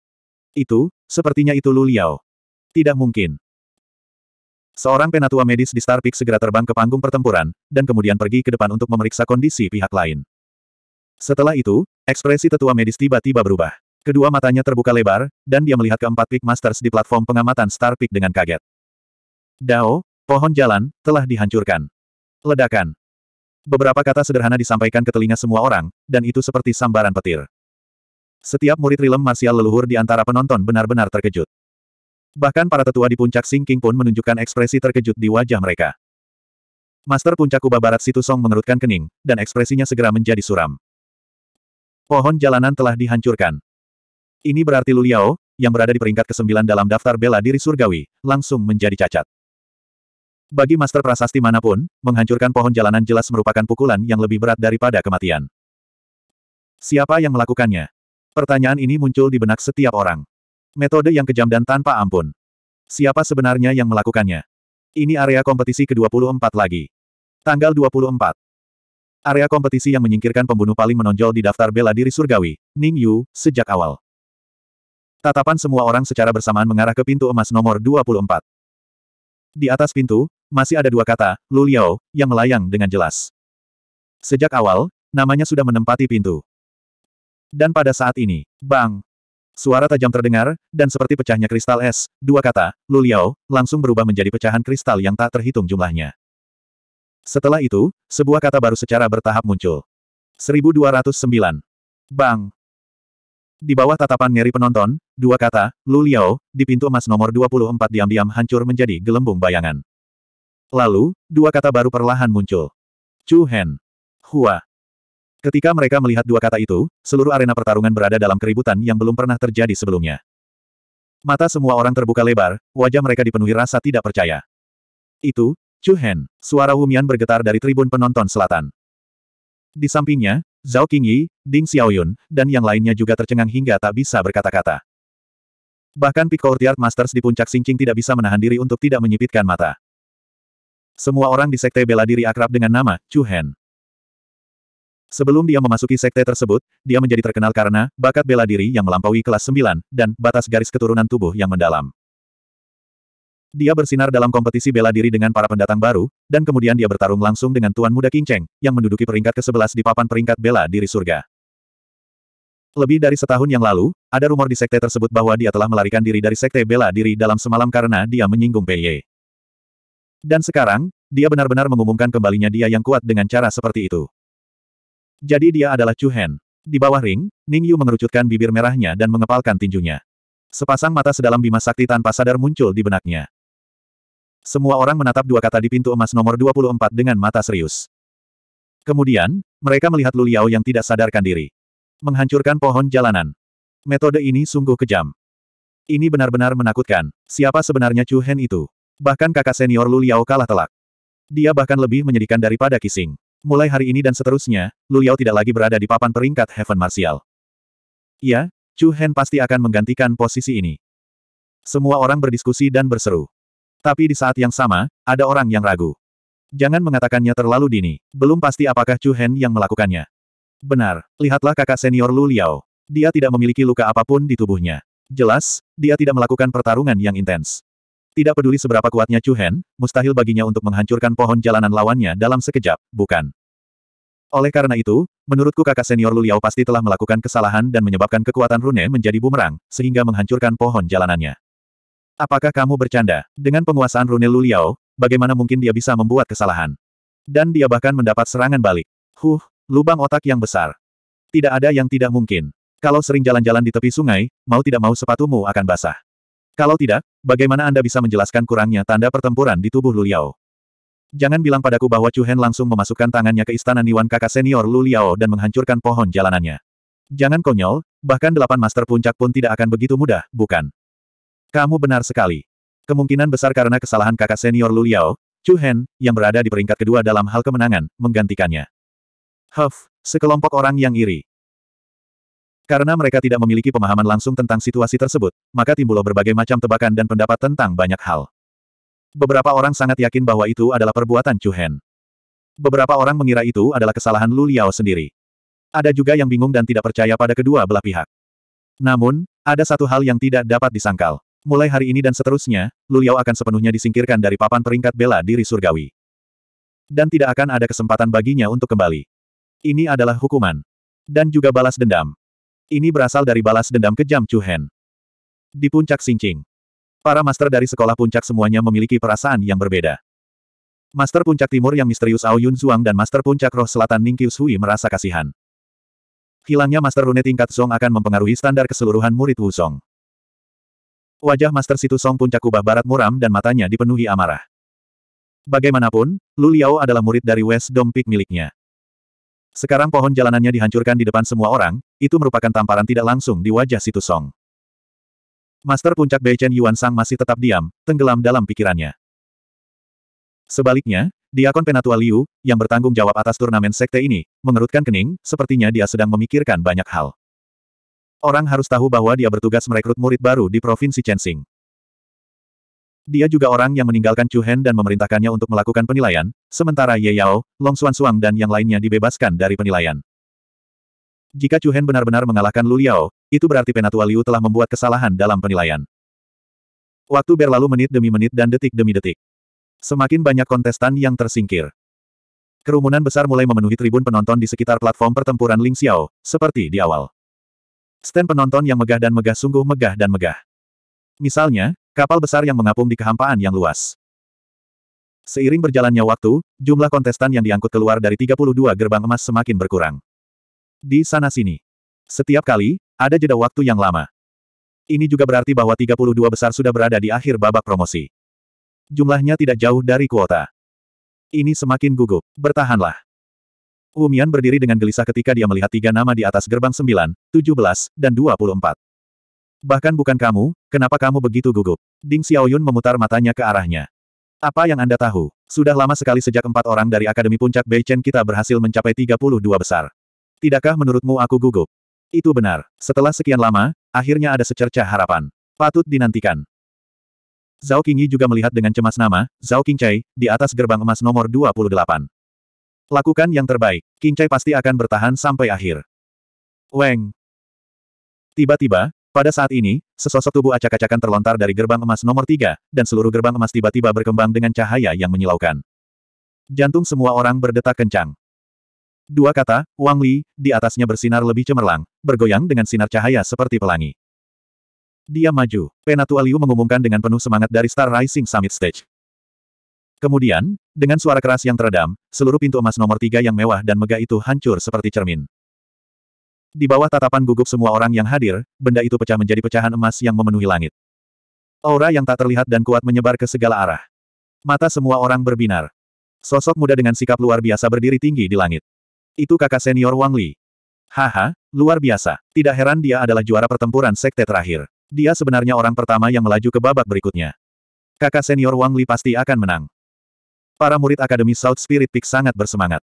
Itu, sepertinya itu Lu Liao. Tidak mungkin. Seorang penatua medis di Starpik segera terbang ke panggung pertempuran, dan kemudian pergi ke depan untuk memeriksa kondisi pihak lain. Setelah itu, ekspresi tetua medis tiba-tiba berubah. Kedua matanya terbuka lebar, dan dia melihat keempat Peak Masters di platform pengamatan Starpik dengan kaget. Dao, pohon jalan, telah dihancurkan. Ledakan. Beberapa kata sederhana disampaikan ke telinga semua orang, dan itu seperti sambaran petir. Setiap murid rilem marsial leluhur di antara penonton benar-benar terkejut. Bahkan para tetua di puncak Singking pun menunjukkan ekspresi terkejut di wajah mereka. Master puncak Kuba Barat Situ Song mengerutkan kening, dan ekspresinya segera menjadi suram. Pohon jalanan telah dihancurkan. Ini berarti Lu Liao, yang berada di peringkat ke-9 dalam daftar bela diri surgawi, langsung menjadi cacat. Bagi master prasasti manapun, menghancurkan pohon jalanan jelas merupakan pukulan yang lebih berat daripada kematian. Siapa yang melakukannya? Pertanyaan ini muncul di benak setiap orang. Metode yang kejam dan tanpa ampun. Siapa sebenarnya yang melakukannya? Ini area kompetisi ke-24 lagi. Tanggal 24. Area kompetisi yang menyingkirkan pembunuh paling menonjol di daftar bela diri surgawi, Ning Yu, sejak awal. Tatapan semua orang secara bersamaan mengarah ke pintu emas nomor 24. Di atas pintu, masih ada dua kata, Lu Liao, yang melayang dengan jelas. Sejak awal, namanya sudah menempati pintu. Dan pada saat ini, bang, Suara tajam terdengar, dan seperti pecahnya kristal es, dua kata, Lu Liao, langsung berubah menjadi pecahan kristal yang tak terhitung jumlahnya. Setelah itu, sebuah kata baru secara bertahap muncul. 1209. Bang! Di bawah tatapan ngeri penonton, dua kata, Lu Liao, di pintu emas nomor 24 diam-diam hancur menjadi gelembung bayangan. Lalu, dua kata baru perlahan muncul. Chu Hen. Hua. Ketika mereka melihat dua kata itu, seluruh arena pertarungan berada dalam keributan yang belum pernah terjadi sebelumnya. Mata semua orang terbuka lebar, wajah mereka dipenuhi rasa tidak percaya. Itu, Chu Hen, suara Wumian bergetar dari tribun penonton selatan. Di sampingnya, Zhao Qingyi, Ding Xiaoyun, dan yang lainnya juga tercengang hingga tak bisa berkata-kata. Bahkan Pico Courtyard Masters di puncak Xingqing tidak bisa menahan diri untuk tidak menyipitkan mata. Semua orang di sekte bela diri akrab dengan nama Chu Hen. Sebelum dia memasuki sekte tersebut, dia menjadi terkenal karena bakat bela diri yang melampaui kelas 9 dan batas garis keturunan tubuh yang mendalam. Dia bersinar dalam kompetisi bela diri dengan para pendatang baru, dan kemudian dia bertarung langsung dengan Tuan Muda King Cheng, yang menduduki peringkat ke-11 di papan peringkat bela diri surga. Lebih dari setahun yang lalu, ada rumor di sekte tersebut bahwa dia telah melarikan diri dari sekte bela diri dalam semalam karena dia menyinggung Pei Ye. Dan sekarang, dia benar-benar mengumumkan kembalinya dia yang kuat dengan cara seperti itu. Jadi dia adalah Chu Hen. Di bawah ring, Ning Yu mengerucutkan bibir merahnya dan mengepalkan tinjunya. Sepasang mata sedalam bima sakti tanpa sadar muncul di benaknya. Semua orang menatap dua kata di pintu emas nomor 24 dengan mata serius. Kemudian, mereka melihat Lu Liao yang tidak sadarkan diri. Menghancurkan pohon jalanan. Metode ini sungguh kejam. Ini benar-benar menakutkan. Siapa sebenarnya Chu Hen itu? Bahkan kakak senior Lu Liao kalah telak. Dia bahkan lebih menyedihkan daripada Kising. Mulai hari ini dan seterusnya, Lu Yao tidak lagi berada di papan peringkat Heaven Martial. Ya, Chu Hen pasti akan menggantikan posisi ini. Semua orang berdiskusi dan berseru. Tapi di saat yang sama, ada orang yang ragu. Jangan mengatakannya terlalu dini. Belum pasti apakah Chu Hen yang melakukannya. Benar, lihatlah kakak senior Lu Liao. Dia tidak memiliki luka apapun di tubuhnya. Jelas, dia tidak melakukan pertarungan yang intens. Tidak peduli seberapa kuatnya Chu Hen, mustahil baginya untuk menghancurkan pohon jalanan lawannya dalam sekejap, bukan? Oleh karena itu, menurutku kakak senior Lu Liao pasti telah melakukan kesalahan dan menyebabkan kekuatan Rune menjadi bumerang, sehingga menghancurkan pohon jalanannya. Apakah kamu bercanda? Dengan penguasaan Rune Lu Liao, bagaimana mungkin dia bisa membuat kesalahan? Dan dia bahkan mendapat serangan balik. Huh, lubang otak yang besar. Tidak ada yang tidak mungkin. Kalau sering jalan-jalan di tepi sungai, mau tidak mau sepatumu akan basah. Kalau tidak, bagaimana Anda bisa menjelaskan kurangnya tanda pertempuran di tubuh Luliao? Jangan bilang padaku bahwa Chu Hen langsung memasukkan tangannya ke istana Niwan kakak senior Luliao dan menghancurkan pohon jalanannya. Jangan konyol, bahkan delapan master puncak pun tidak akan begitu mudah, bukan? Kamu benar sekali. Kemungkinan besar karena kesalahan kakak senior Luliao, Liao, Chu Hen, yang berada di peringkat kedua dalam hal kemenangan, menggantikannya. Huff, sekelompok orang yang iri. Karena mereka tidak memiliki pemahaman langsung tentang situasi tersebut, maka timbullah berbagai macam tebakan dan pendapat tentang banyak hal. Beberapa orang sangat yakin bahwa itu adalah perbuatan Chu Hen. Beberapa orang mengira itu adalah kesalahan Lu Liao sendiri. Ada juga yang bingung dan tidak percaya pada kedua belah pihak. Namun, ada satu hal yang tidak dapat disangkal. Mulai hari ini dan seterusnya, Lu Liao akan sepenuhnya disingkirkan dari papan peringkat bela diri surgawi. Dan tidak akan ada kesempatan baginya untuk kembali. Ini adalah hukuman. Dan juga balas dendam. Ini berasal dari balas dendam kejam Chu Hen. Di puncak Xingqing. Para master dari sekolah puncak semuanya memiliki perasaan yang berbeda. Master puncak timur yang misterius Ao Yun Zhuang dan master puncak roh selatan Ning Qiu Sui merasa kasihan. Hilangnya master rune tingkat Song akan mempengaruhi standar keseluruhan murid Wu Song. Wajah master situ Song puncak kubah barat muram dan matanya dipenuhi amarah. Bagaimanapun, Lu Liao adalah murid dari West Dong Peak miliknya. Sekarang pohon jalanannya dihancurkan di depan semua orang, itu merupakan tamparan tidak langsung di wajah Situ Song. Master puncak Beichen Yuan Sang masih tetap diam, tenggelam dalam pikirannya. Sebaliknya, Diakon Penatua Liu, yang bertanggung jawab atas turnamen sekte ini, mengerutkan kening, sepertinya dia sedang memikirkan banyak hal. Orang harus tahu bahwa dia bertugas merekrut murid baru di Provinsi Chensing. Dia juga orang yang meninggalkan Chu Hen dan memerintahkannya untuk melakukan penilaian, sementara Ye Yao, Long Xuan Suang dan yang lainnya dibebaskan dari penilaian. Jika Chu Hen benar-benar mengalahkan Lu Liao, itu berarti Penatua Liu telah membuat kesalahan dalam penilaian. Waktu berlalu menit demi menit dan detik demi detik. Semakin banyak kontestan yang tersingkir. Kerumunan besar mulai memenuhi tribun penonton di sekitar platform pertempuran Ling Xiao, seperti di awal. Stand penonton yang megah dan megah sungguh megah dan megah. Misalnya, Kapal besar yang mengapung di kehampaan yang luas. Seiring berjalannya waktu, jumlah kontestan yang diangkut keluar dari 32 gerbang emas semakin berkurang. Di sana-sini. Setiap kali, ada jeda waktu yang lama. Ini juga berarti bahwa 32 besar sudah berada di akhir babak promosi. Jumlahnya tidak jauh dari kuota. Ini semakin gugup. Bertahanlah. Wumian berdiri dengan gelisah ketika dia melihat tiga nama di atas gerbang 9, 17, dan 24. Bahkan bukan kamu, kenapa kamu begitu gugup? Ding Xiaoyun memutar matanya ke arahnya. Apa yang Anda tahu? Sudah lama sekali sejak empat orang dari Akademi Puncak Beichen kita berhasil mencapai 32 besar. Tidakkah menurutmu aku gugup? Itu benar. Setelah sekian lama, akhirnya ada secercah harapan. Patut dinantikan. Zhao Qingyi juga melihat dengan cemas nama, Zhao Qingcai, di atas gerbang emas nomor 28. Lakukan yang terbaik, Qingcai pasti akan bertahan sampai akhir. Weng. Tiba-tiba, pada saat ini, sesosok tubuh acak-acakan terlontar dari gerbang emas nomor tiga, dan seluruh gerbang emas tiba-tiba berkembang dengan cahaya yang menyilaukan. Jantung semua orang berdetak kencang. Dua kata, Wang Li, di atasnya bersinar lebih cemerlang, bergoyang dengan sinar cahaya seperti pelangi. Dia maju. Penatua Liu mengumumkan dengan penuh semangat dari Star Rising Summit Stage. Kemudian, dengan suara keras yang teredam, seluruh pintu emas nomor tiga yang mewah dan megah itu hancur seperti cermin. Di bawah tatapan gugup semua orang yang hadir, benda itu pecah menjadi pecahan emas yang memenuhi langit. Aura yang tak terlihat dan kuat menyebar ke segala arah. Mata semua orang berbinar. Sosok muda dengan sikap luar biasa berdiri tinggi di langit. Itu kakak senior Wang Li. Haha, luar biasa. Tidak heran dia adalah juara pertempuran sekte terakhir. Dia sebenarnya orang pertama yang melaju ke babak berikutnya. Kakak senior Wang Li pasti akan menang. Para murid Akademi South Spirit Peak sangat bersemangat.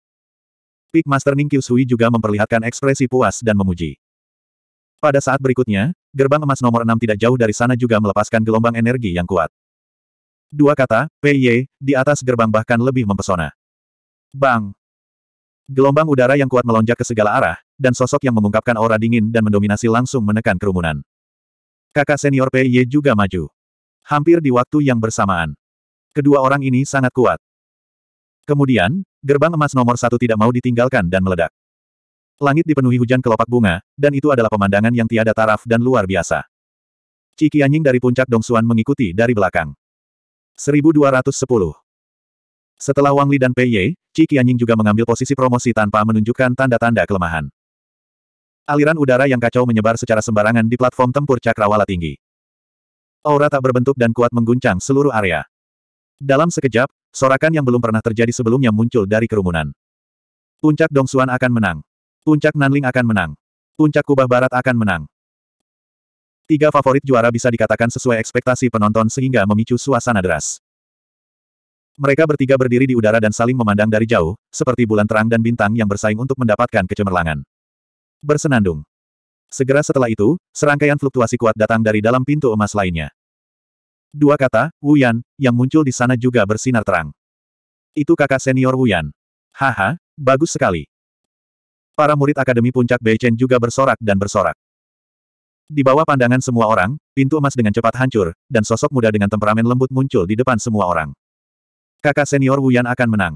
Peak Master Ning Kyusui juga memperlihatkan ekspresi puas dan memuji. Pada saat berikutnya, gerbang emas nomor enam tidak jauh dari sana juga melepaskan gelombang energi yang kuat. Dua kata, PY, di atas gerbang bahkan lebih mempesona. Bang! Gelombang udara yang kuat melonjak ke segala arah, dan sosok yang mengungkapkan aura dingin dan mendominasi langsung menekan kerumunan. Kakak senior PY juga maju. Hampir di waktu yang bersamaan. Kedua orang ini sangat kuat. Kemudian, gerbang emas nomor satu tidak mau ditinggalkan dan meledak. Langit dipenuhi hujan kelopak bunga, dan itu adalah pemandangan yang tiada taraf dan luar biasa. Ciki anjing dari puncak Dong Dongsuan mengikuti dari belakang. 1210 Setelah Wang Li dan Pei Ye, Ciki anjing juga mengambil posisi promosi tanpa menunjukkan tanda-tanda kelemahan. Aliran udara yang kacau menyebar secara sembarangan di platform tempur cakrawala tinggi. Aura tak berbentuk dan kuat mengguncang seluruh area. Dalam sekejap, sorakan yang belum pernah terjadi sebelumnya muncul dari kerumunan. Puncak Dongsuan akan menang. Puncak Nanling akan menang. Puncak Kubah Barat akan menang. Tiga favorit juara bisa dikatakan sesuai ekspektasi penonton sehingga memicu suasana deras. Mereka bertiga berdiri di udara dan saling memandang dari jauh, seperti bulan terang dan bintang yang bersaing untuk mendapatkan kecemerlangan. Bersenandung. Segera setelah itu, serangkaian fluktuasi kuat datang dari dalam pintu emas lainnya. Dua kata, Wuyan, yang muncul di sana juga bersinar terang. Itu kakak senior Wuyan. Haha, bagus sekali. Para murid Akademi Puncak Beichen juga bersorak dan bersorak. Di bawah pandangan semua orang, pintu emas dengan cepat hancur, dan sosok muda dengan temperamen lembut muncul di depan semua orang. Kakak senior Wuyan akan menang.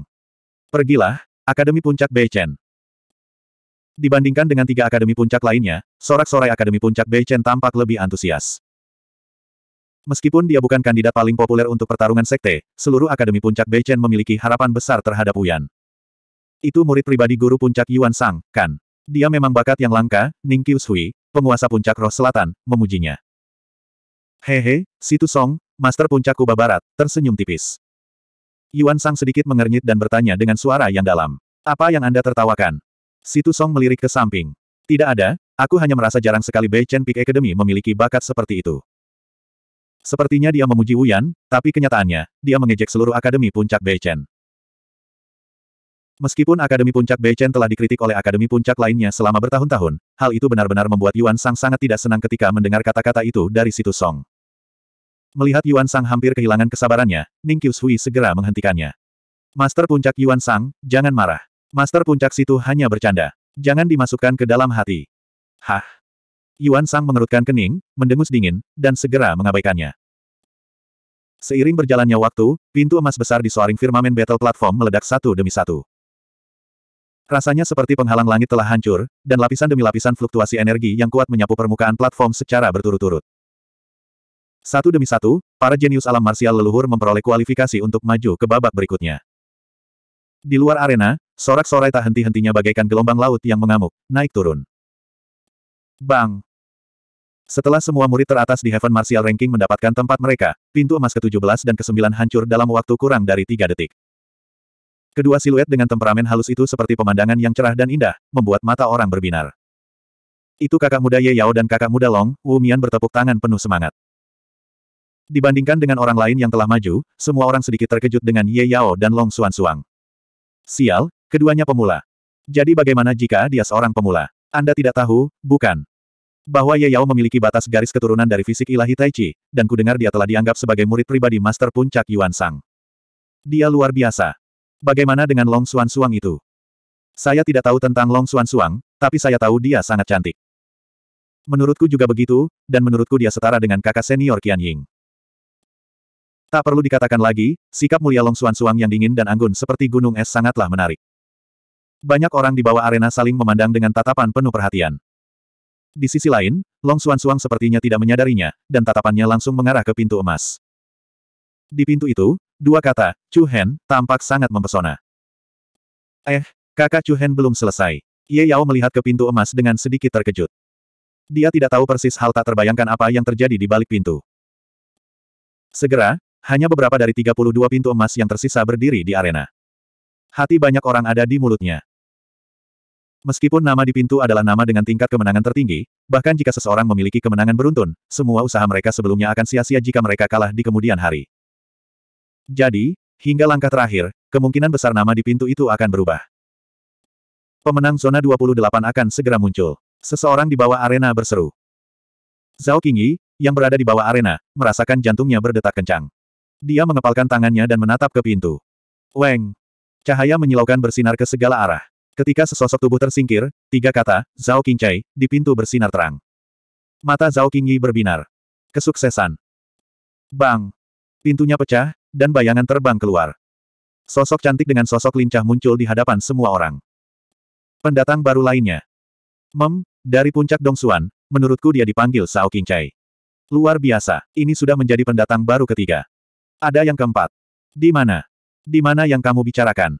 Pergilah, Akademi Puncak Beichen. Dibandingkan dengan tiga akademi puncak lainnya, sorak-sorai akademi puncak Beichen tampak lebih antusias. Meskipun dia bukan kandidat paling populer untuk pertarungan sekte, seluruh Akademi Puncak Beichen memiliki harapan besar terhadap Wuyan. Itu murid pribadi guru puncak Yuan Sang, kan? Dia memang bakat yang langka, Ning Qiushui, penguasa puncak roh selatan, memujinya. Hehe, Situ Song, master puncak Kuba Barat, tersenyum tipis. Yuan Sang sedikit mengernyit dan bertanya dengan suara yang dalam. Apa yang Anda tertawakan? Situ Song melirik ke samping. Tidak ada, aku hanya merasa jarang sekali Bei Chen Peak Academy memiliki bakat seperti itu. Sepertinya dia memuji Wuyan, tapi kenyataannya, dia mengejek seluruh Akademi Puncak Beichen. Meskipun Akademi Puncak Beichen telah dikritik oleh Akademi Puncak lainnya selama bertahun-tahun, hal itu benar-benar membuat Yuan Sang sangat tidak senang ketika mendengar kata-kata itu dari situ Song. Melihat Yuan Sang hampir kehilangan kesabarannya, Ning Hui segera menghentikannya. Master Puncak Yuan Sang, jangan marah. Master Puncak situ hanya bercanda. Jangan dimasukkan ke dalam hati. Hah? Yuan Sang mengerutkan kening, mendengus dingin, dan segera mengabaikannya. Seiring berjalannya waktu, pintu emas besar di soaring firmamen battle platform meledak satu demi satu. Rasanya seperti penghalang langit telah hancur, dan lapisan demi lapisan fluktuasi energi yang kuat menyapu permukaan platform secara berturut-turut. Satu demi satu, para jenius alam marsial leluhur memperoleh kualifikasi untuk maju ke babak berikutnya. Di luar arena, sorak-sorai tak henti-hentinya bagaikan gelombang laut yang mengamuk, naik turun. Bang! Setelah semua murid teratas di Heaven Martial Ranking mendapatkan tempat mereka, pintu emas ke-17 dan ke-9 hancur dalam waktu kurang dari tiga detik. Kedua siluet dengan temperamen halus itu seperti pemandangan yang cerah dan indah, membuat mata orang berbinar. Itu kakak muda Ye Yao dan kakak muda Long, Wu Mian bertepuk tangan penuh semangat. Dibandingkan dengan orang lain yang telah maju, semua orang sedikit terkejut dengan Ye Yao dan Long Xuan Suang. Sial, keduanya pemula. Jadi bagaimana jika dia seorang pemula? Anda tidak tahu, bukan? bahwa Ye Yao memiliki batas garis keturunan dari fisik ilahi Tai Chi, dan ku dengar dia telah dianggap sebagai murid pribadi Master Puncak Yuan Sang. Dia luar biasa. Bagaimana dengan Long Xuan Suang itu? Saya tidak tahu tentang Long Xuan Suang, tapi saya tahu dia sangat cantik. Menurutku juga begitu, dan menurutku dia setara dengan kakak senior Qian Ying. Tak perlu dikatakan lagi, sikap mulia Long Xuan Suang yang dingin dan anggun seperti gunung es sangatlah menarik. Banyak orang di bawah arena saling memandang dengan tatapan penuh perhatian. Di sisi lain, Long Suan Suang sepertinya tidak menyadarinya, dan tatapannya langsung mengarah ke pintu emas. Di pintu itu, dua kata, Chu Hen, tampak sangat mempesona. Eh, kakak Chu Hen belum selesai. Ye Yao melihat ke pintu emas dengan sedikit terkejut. Dia tidak tahu persis hal tak terbayangkan apa yang terjadi di balik pintu. Segera, hanya beberapa dari 32 pintu emas yang tersisa berdiri di arena. Hati banyak orang ada di mulutnya. Meskipun nama di pintu adalah nama dengan tingkat kemenangan tertinggi, bahkan jika seseorang memiliki kemenangan beruntun, semua usaha mereka sebelumnya akan sia-sia jika mereka kalah di kemudian hari. Jadi, hingga langkah terakhir, kemungkinan besar nama di pintu itu akan berubah. Pemenang zona 28 akan segera muncul. Seseorang di bawah arena berseru. Zhao Qingyi, yang berada di bawah arena, merasakan jantungnya berdetak kencang. Dia mengepalkan tangannya dan menatap ke pintu. Weng! Cahaya menyilaukan bersinar ke segala arah. Ketika sesosok tubuh tersingkir, tiga kata, Zhao Qingcai, di pintu bersinar terang. Mata Zhao Qingyi berbinar. Kesuksesan. Bang! Pintunya pecah, dan bayangan terbang keluar. Sosok cantik dengan sosok lincah muncul di hadapan semua orang. Pendatang baru lainnya. Mem, dari puncak Dong Dongsuan, menurutku dia dipanggil Zhao Qingcai. Luar biasa, ini sudah menjadi pendatang baru ketiga. Ada yang keempat. Di mana? Di mana yang kamu bicarakan?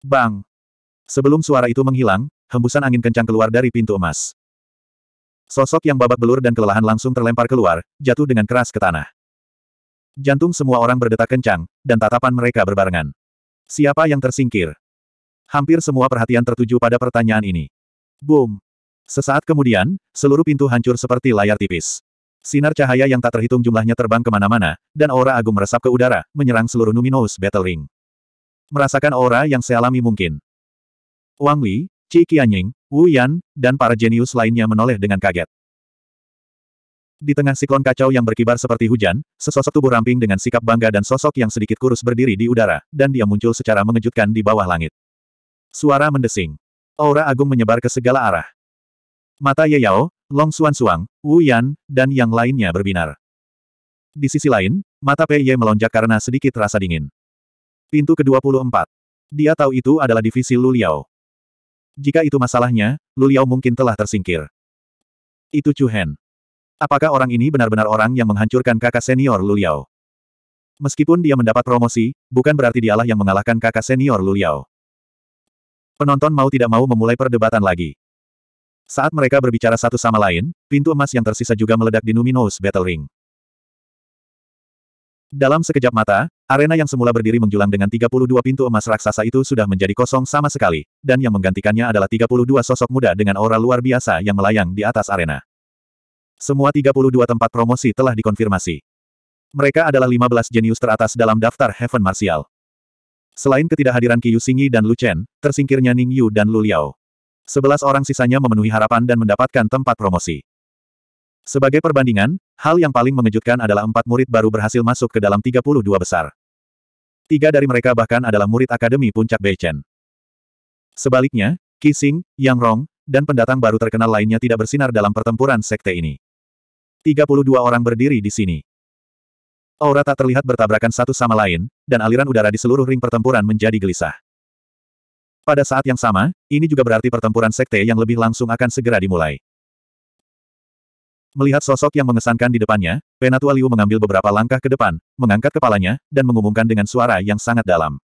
Bang! Sebelum suara itu menghilang, hembusan angin kencang keluar dari pintu emas. Sosok yang babak belur dan kelelahan langsung terlempar keluar, jatuh dengan keras ke tanah. Jantung semua orang berdetak kencang, dan tatapan mereka berbarengan. Siapa yang tersingkir? Hampir semua perhatian tertuju pada pertanyaan ini. Boom! Sesaat kemudian, seluruh pintu hancur seperti layar tipis. Sinar cahaya yang tak terhitung jumlahnya terbang kemana-mana, dan aura agung meresap ke udara, menyerang seluruh Numinous Battle Ring. Merasakan aura yang sealami mungkin. Wang Li, Qi Qianying, Wu Yan, dan para jenius lainnya menoleh dengan kaget. Di tengah siklon kacau yang berkibar seperti hujan, sesosok tubuh ramping dengan sikap bangga dan sosok yang sedikit kurus berdiri di udara, dan dia muncul secara mengejutkan di bawah langit. Suara mendesing. Aura agung menyebar ke segala arah. Mata Ye Yao, Long Suan Suang, Wu Yan, dan yang lainnya berbinar. Di sisi lain, mata Pei Ye melonjak karena sedikit rasa dingin. Pintu ke-24. Dia tahu itu adalah divisi Lu Liao. Jika itu masalahnya, Lu Liao mungkin telah tersingkir. Itu Chu Hen. Apakah orang ini benar-benar orang yang menghancurkan kakak senior Lu Liao? Meskipun dia mendapat promosi, bukan berarti dialah yang mengalahkan kakak senior Lu Liao. Penonton mau tidak mau memulai perdebatan lagi. Saat mereka berbicara satu sama lain, pintu emas yang tersisa juga meledak di Numinous Battle Ring. Dalam sekejap mata, Arena yang semula berdiri menjulang dengan 32 pintu emas raksasa itu sudah menjadi kosong sama sekali, dan yang menggantikannya adalah 32 sosok muda dengan aura luar biasa yang melayang di atas arena. Semua 32 tempat promosi telah dikonfirmasi. Mereka adalah 15 jenius teratas dalam daftar Heaven Martial. Selain ketidakhadiran Qiyu Xingyi dan Lu Chen, tersingkirnya Ning Yu dan Lu Liao. sebelas orang sisanya memenuhi harapan dan mendapatkan tempat promosi. Sebagai perbandingan, hal yang paling mengejutkan adalah empat murid baru berhasil masuk ke dalam 32 besar. Tiga dari mereka bahkan adalah murid Akademi Puncak Beichen. Sebaliknya, Kissing, Yang Rong, dan pendatang baru terkenal lainnya tidak bersinar dalam pertempuran sekte ini. 32 orang berdiri di sini. Aura tak terlihat bertabrakan satu sama lain, dan aliran udara di seluruh ring pertempuran menjadi gelisah. Pada saat yang sama, ini juga berarti pertempuran sekte yang lebih langsung akan segera dimulai. Melihat sosok yang mengesankan di depannya, Penatua Liu mengambil beberapa langkah ke depan, mengangkat kepalanya, dan mengumumkan dengan suara yang sangat dalam.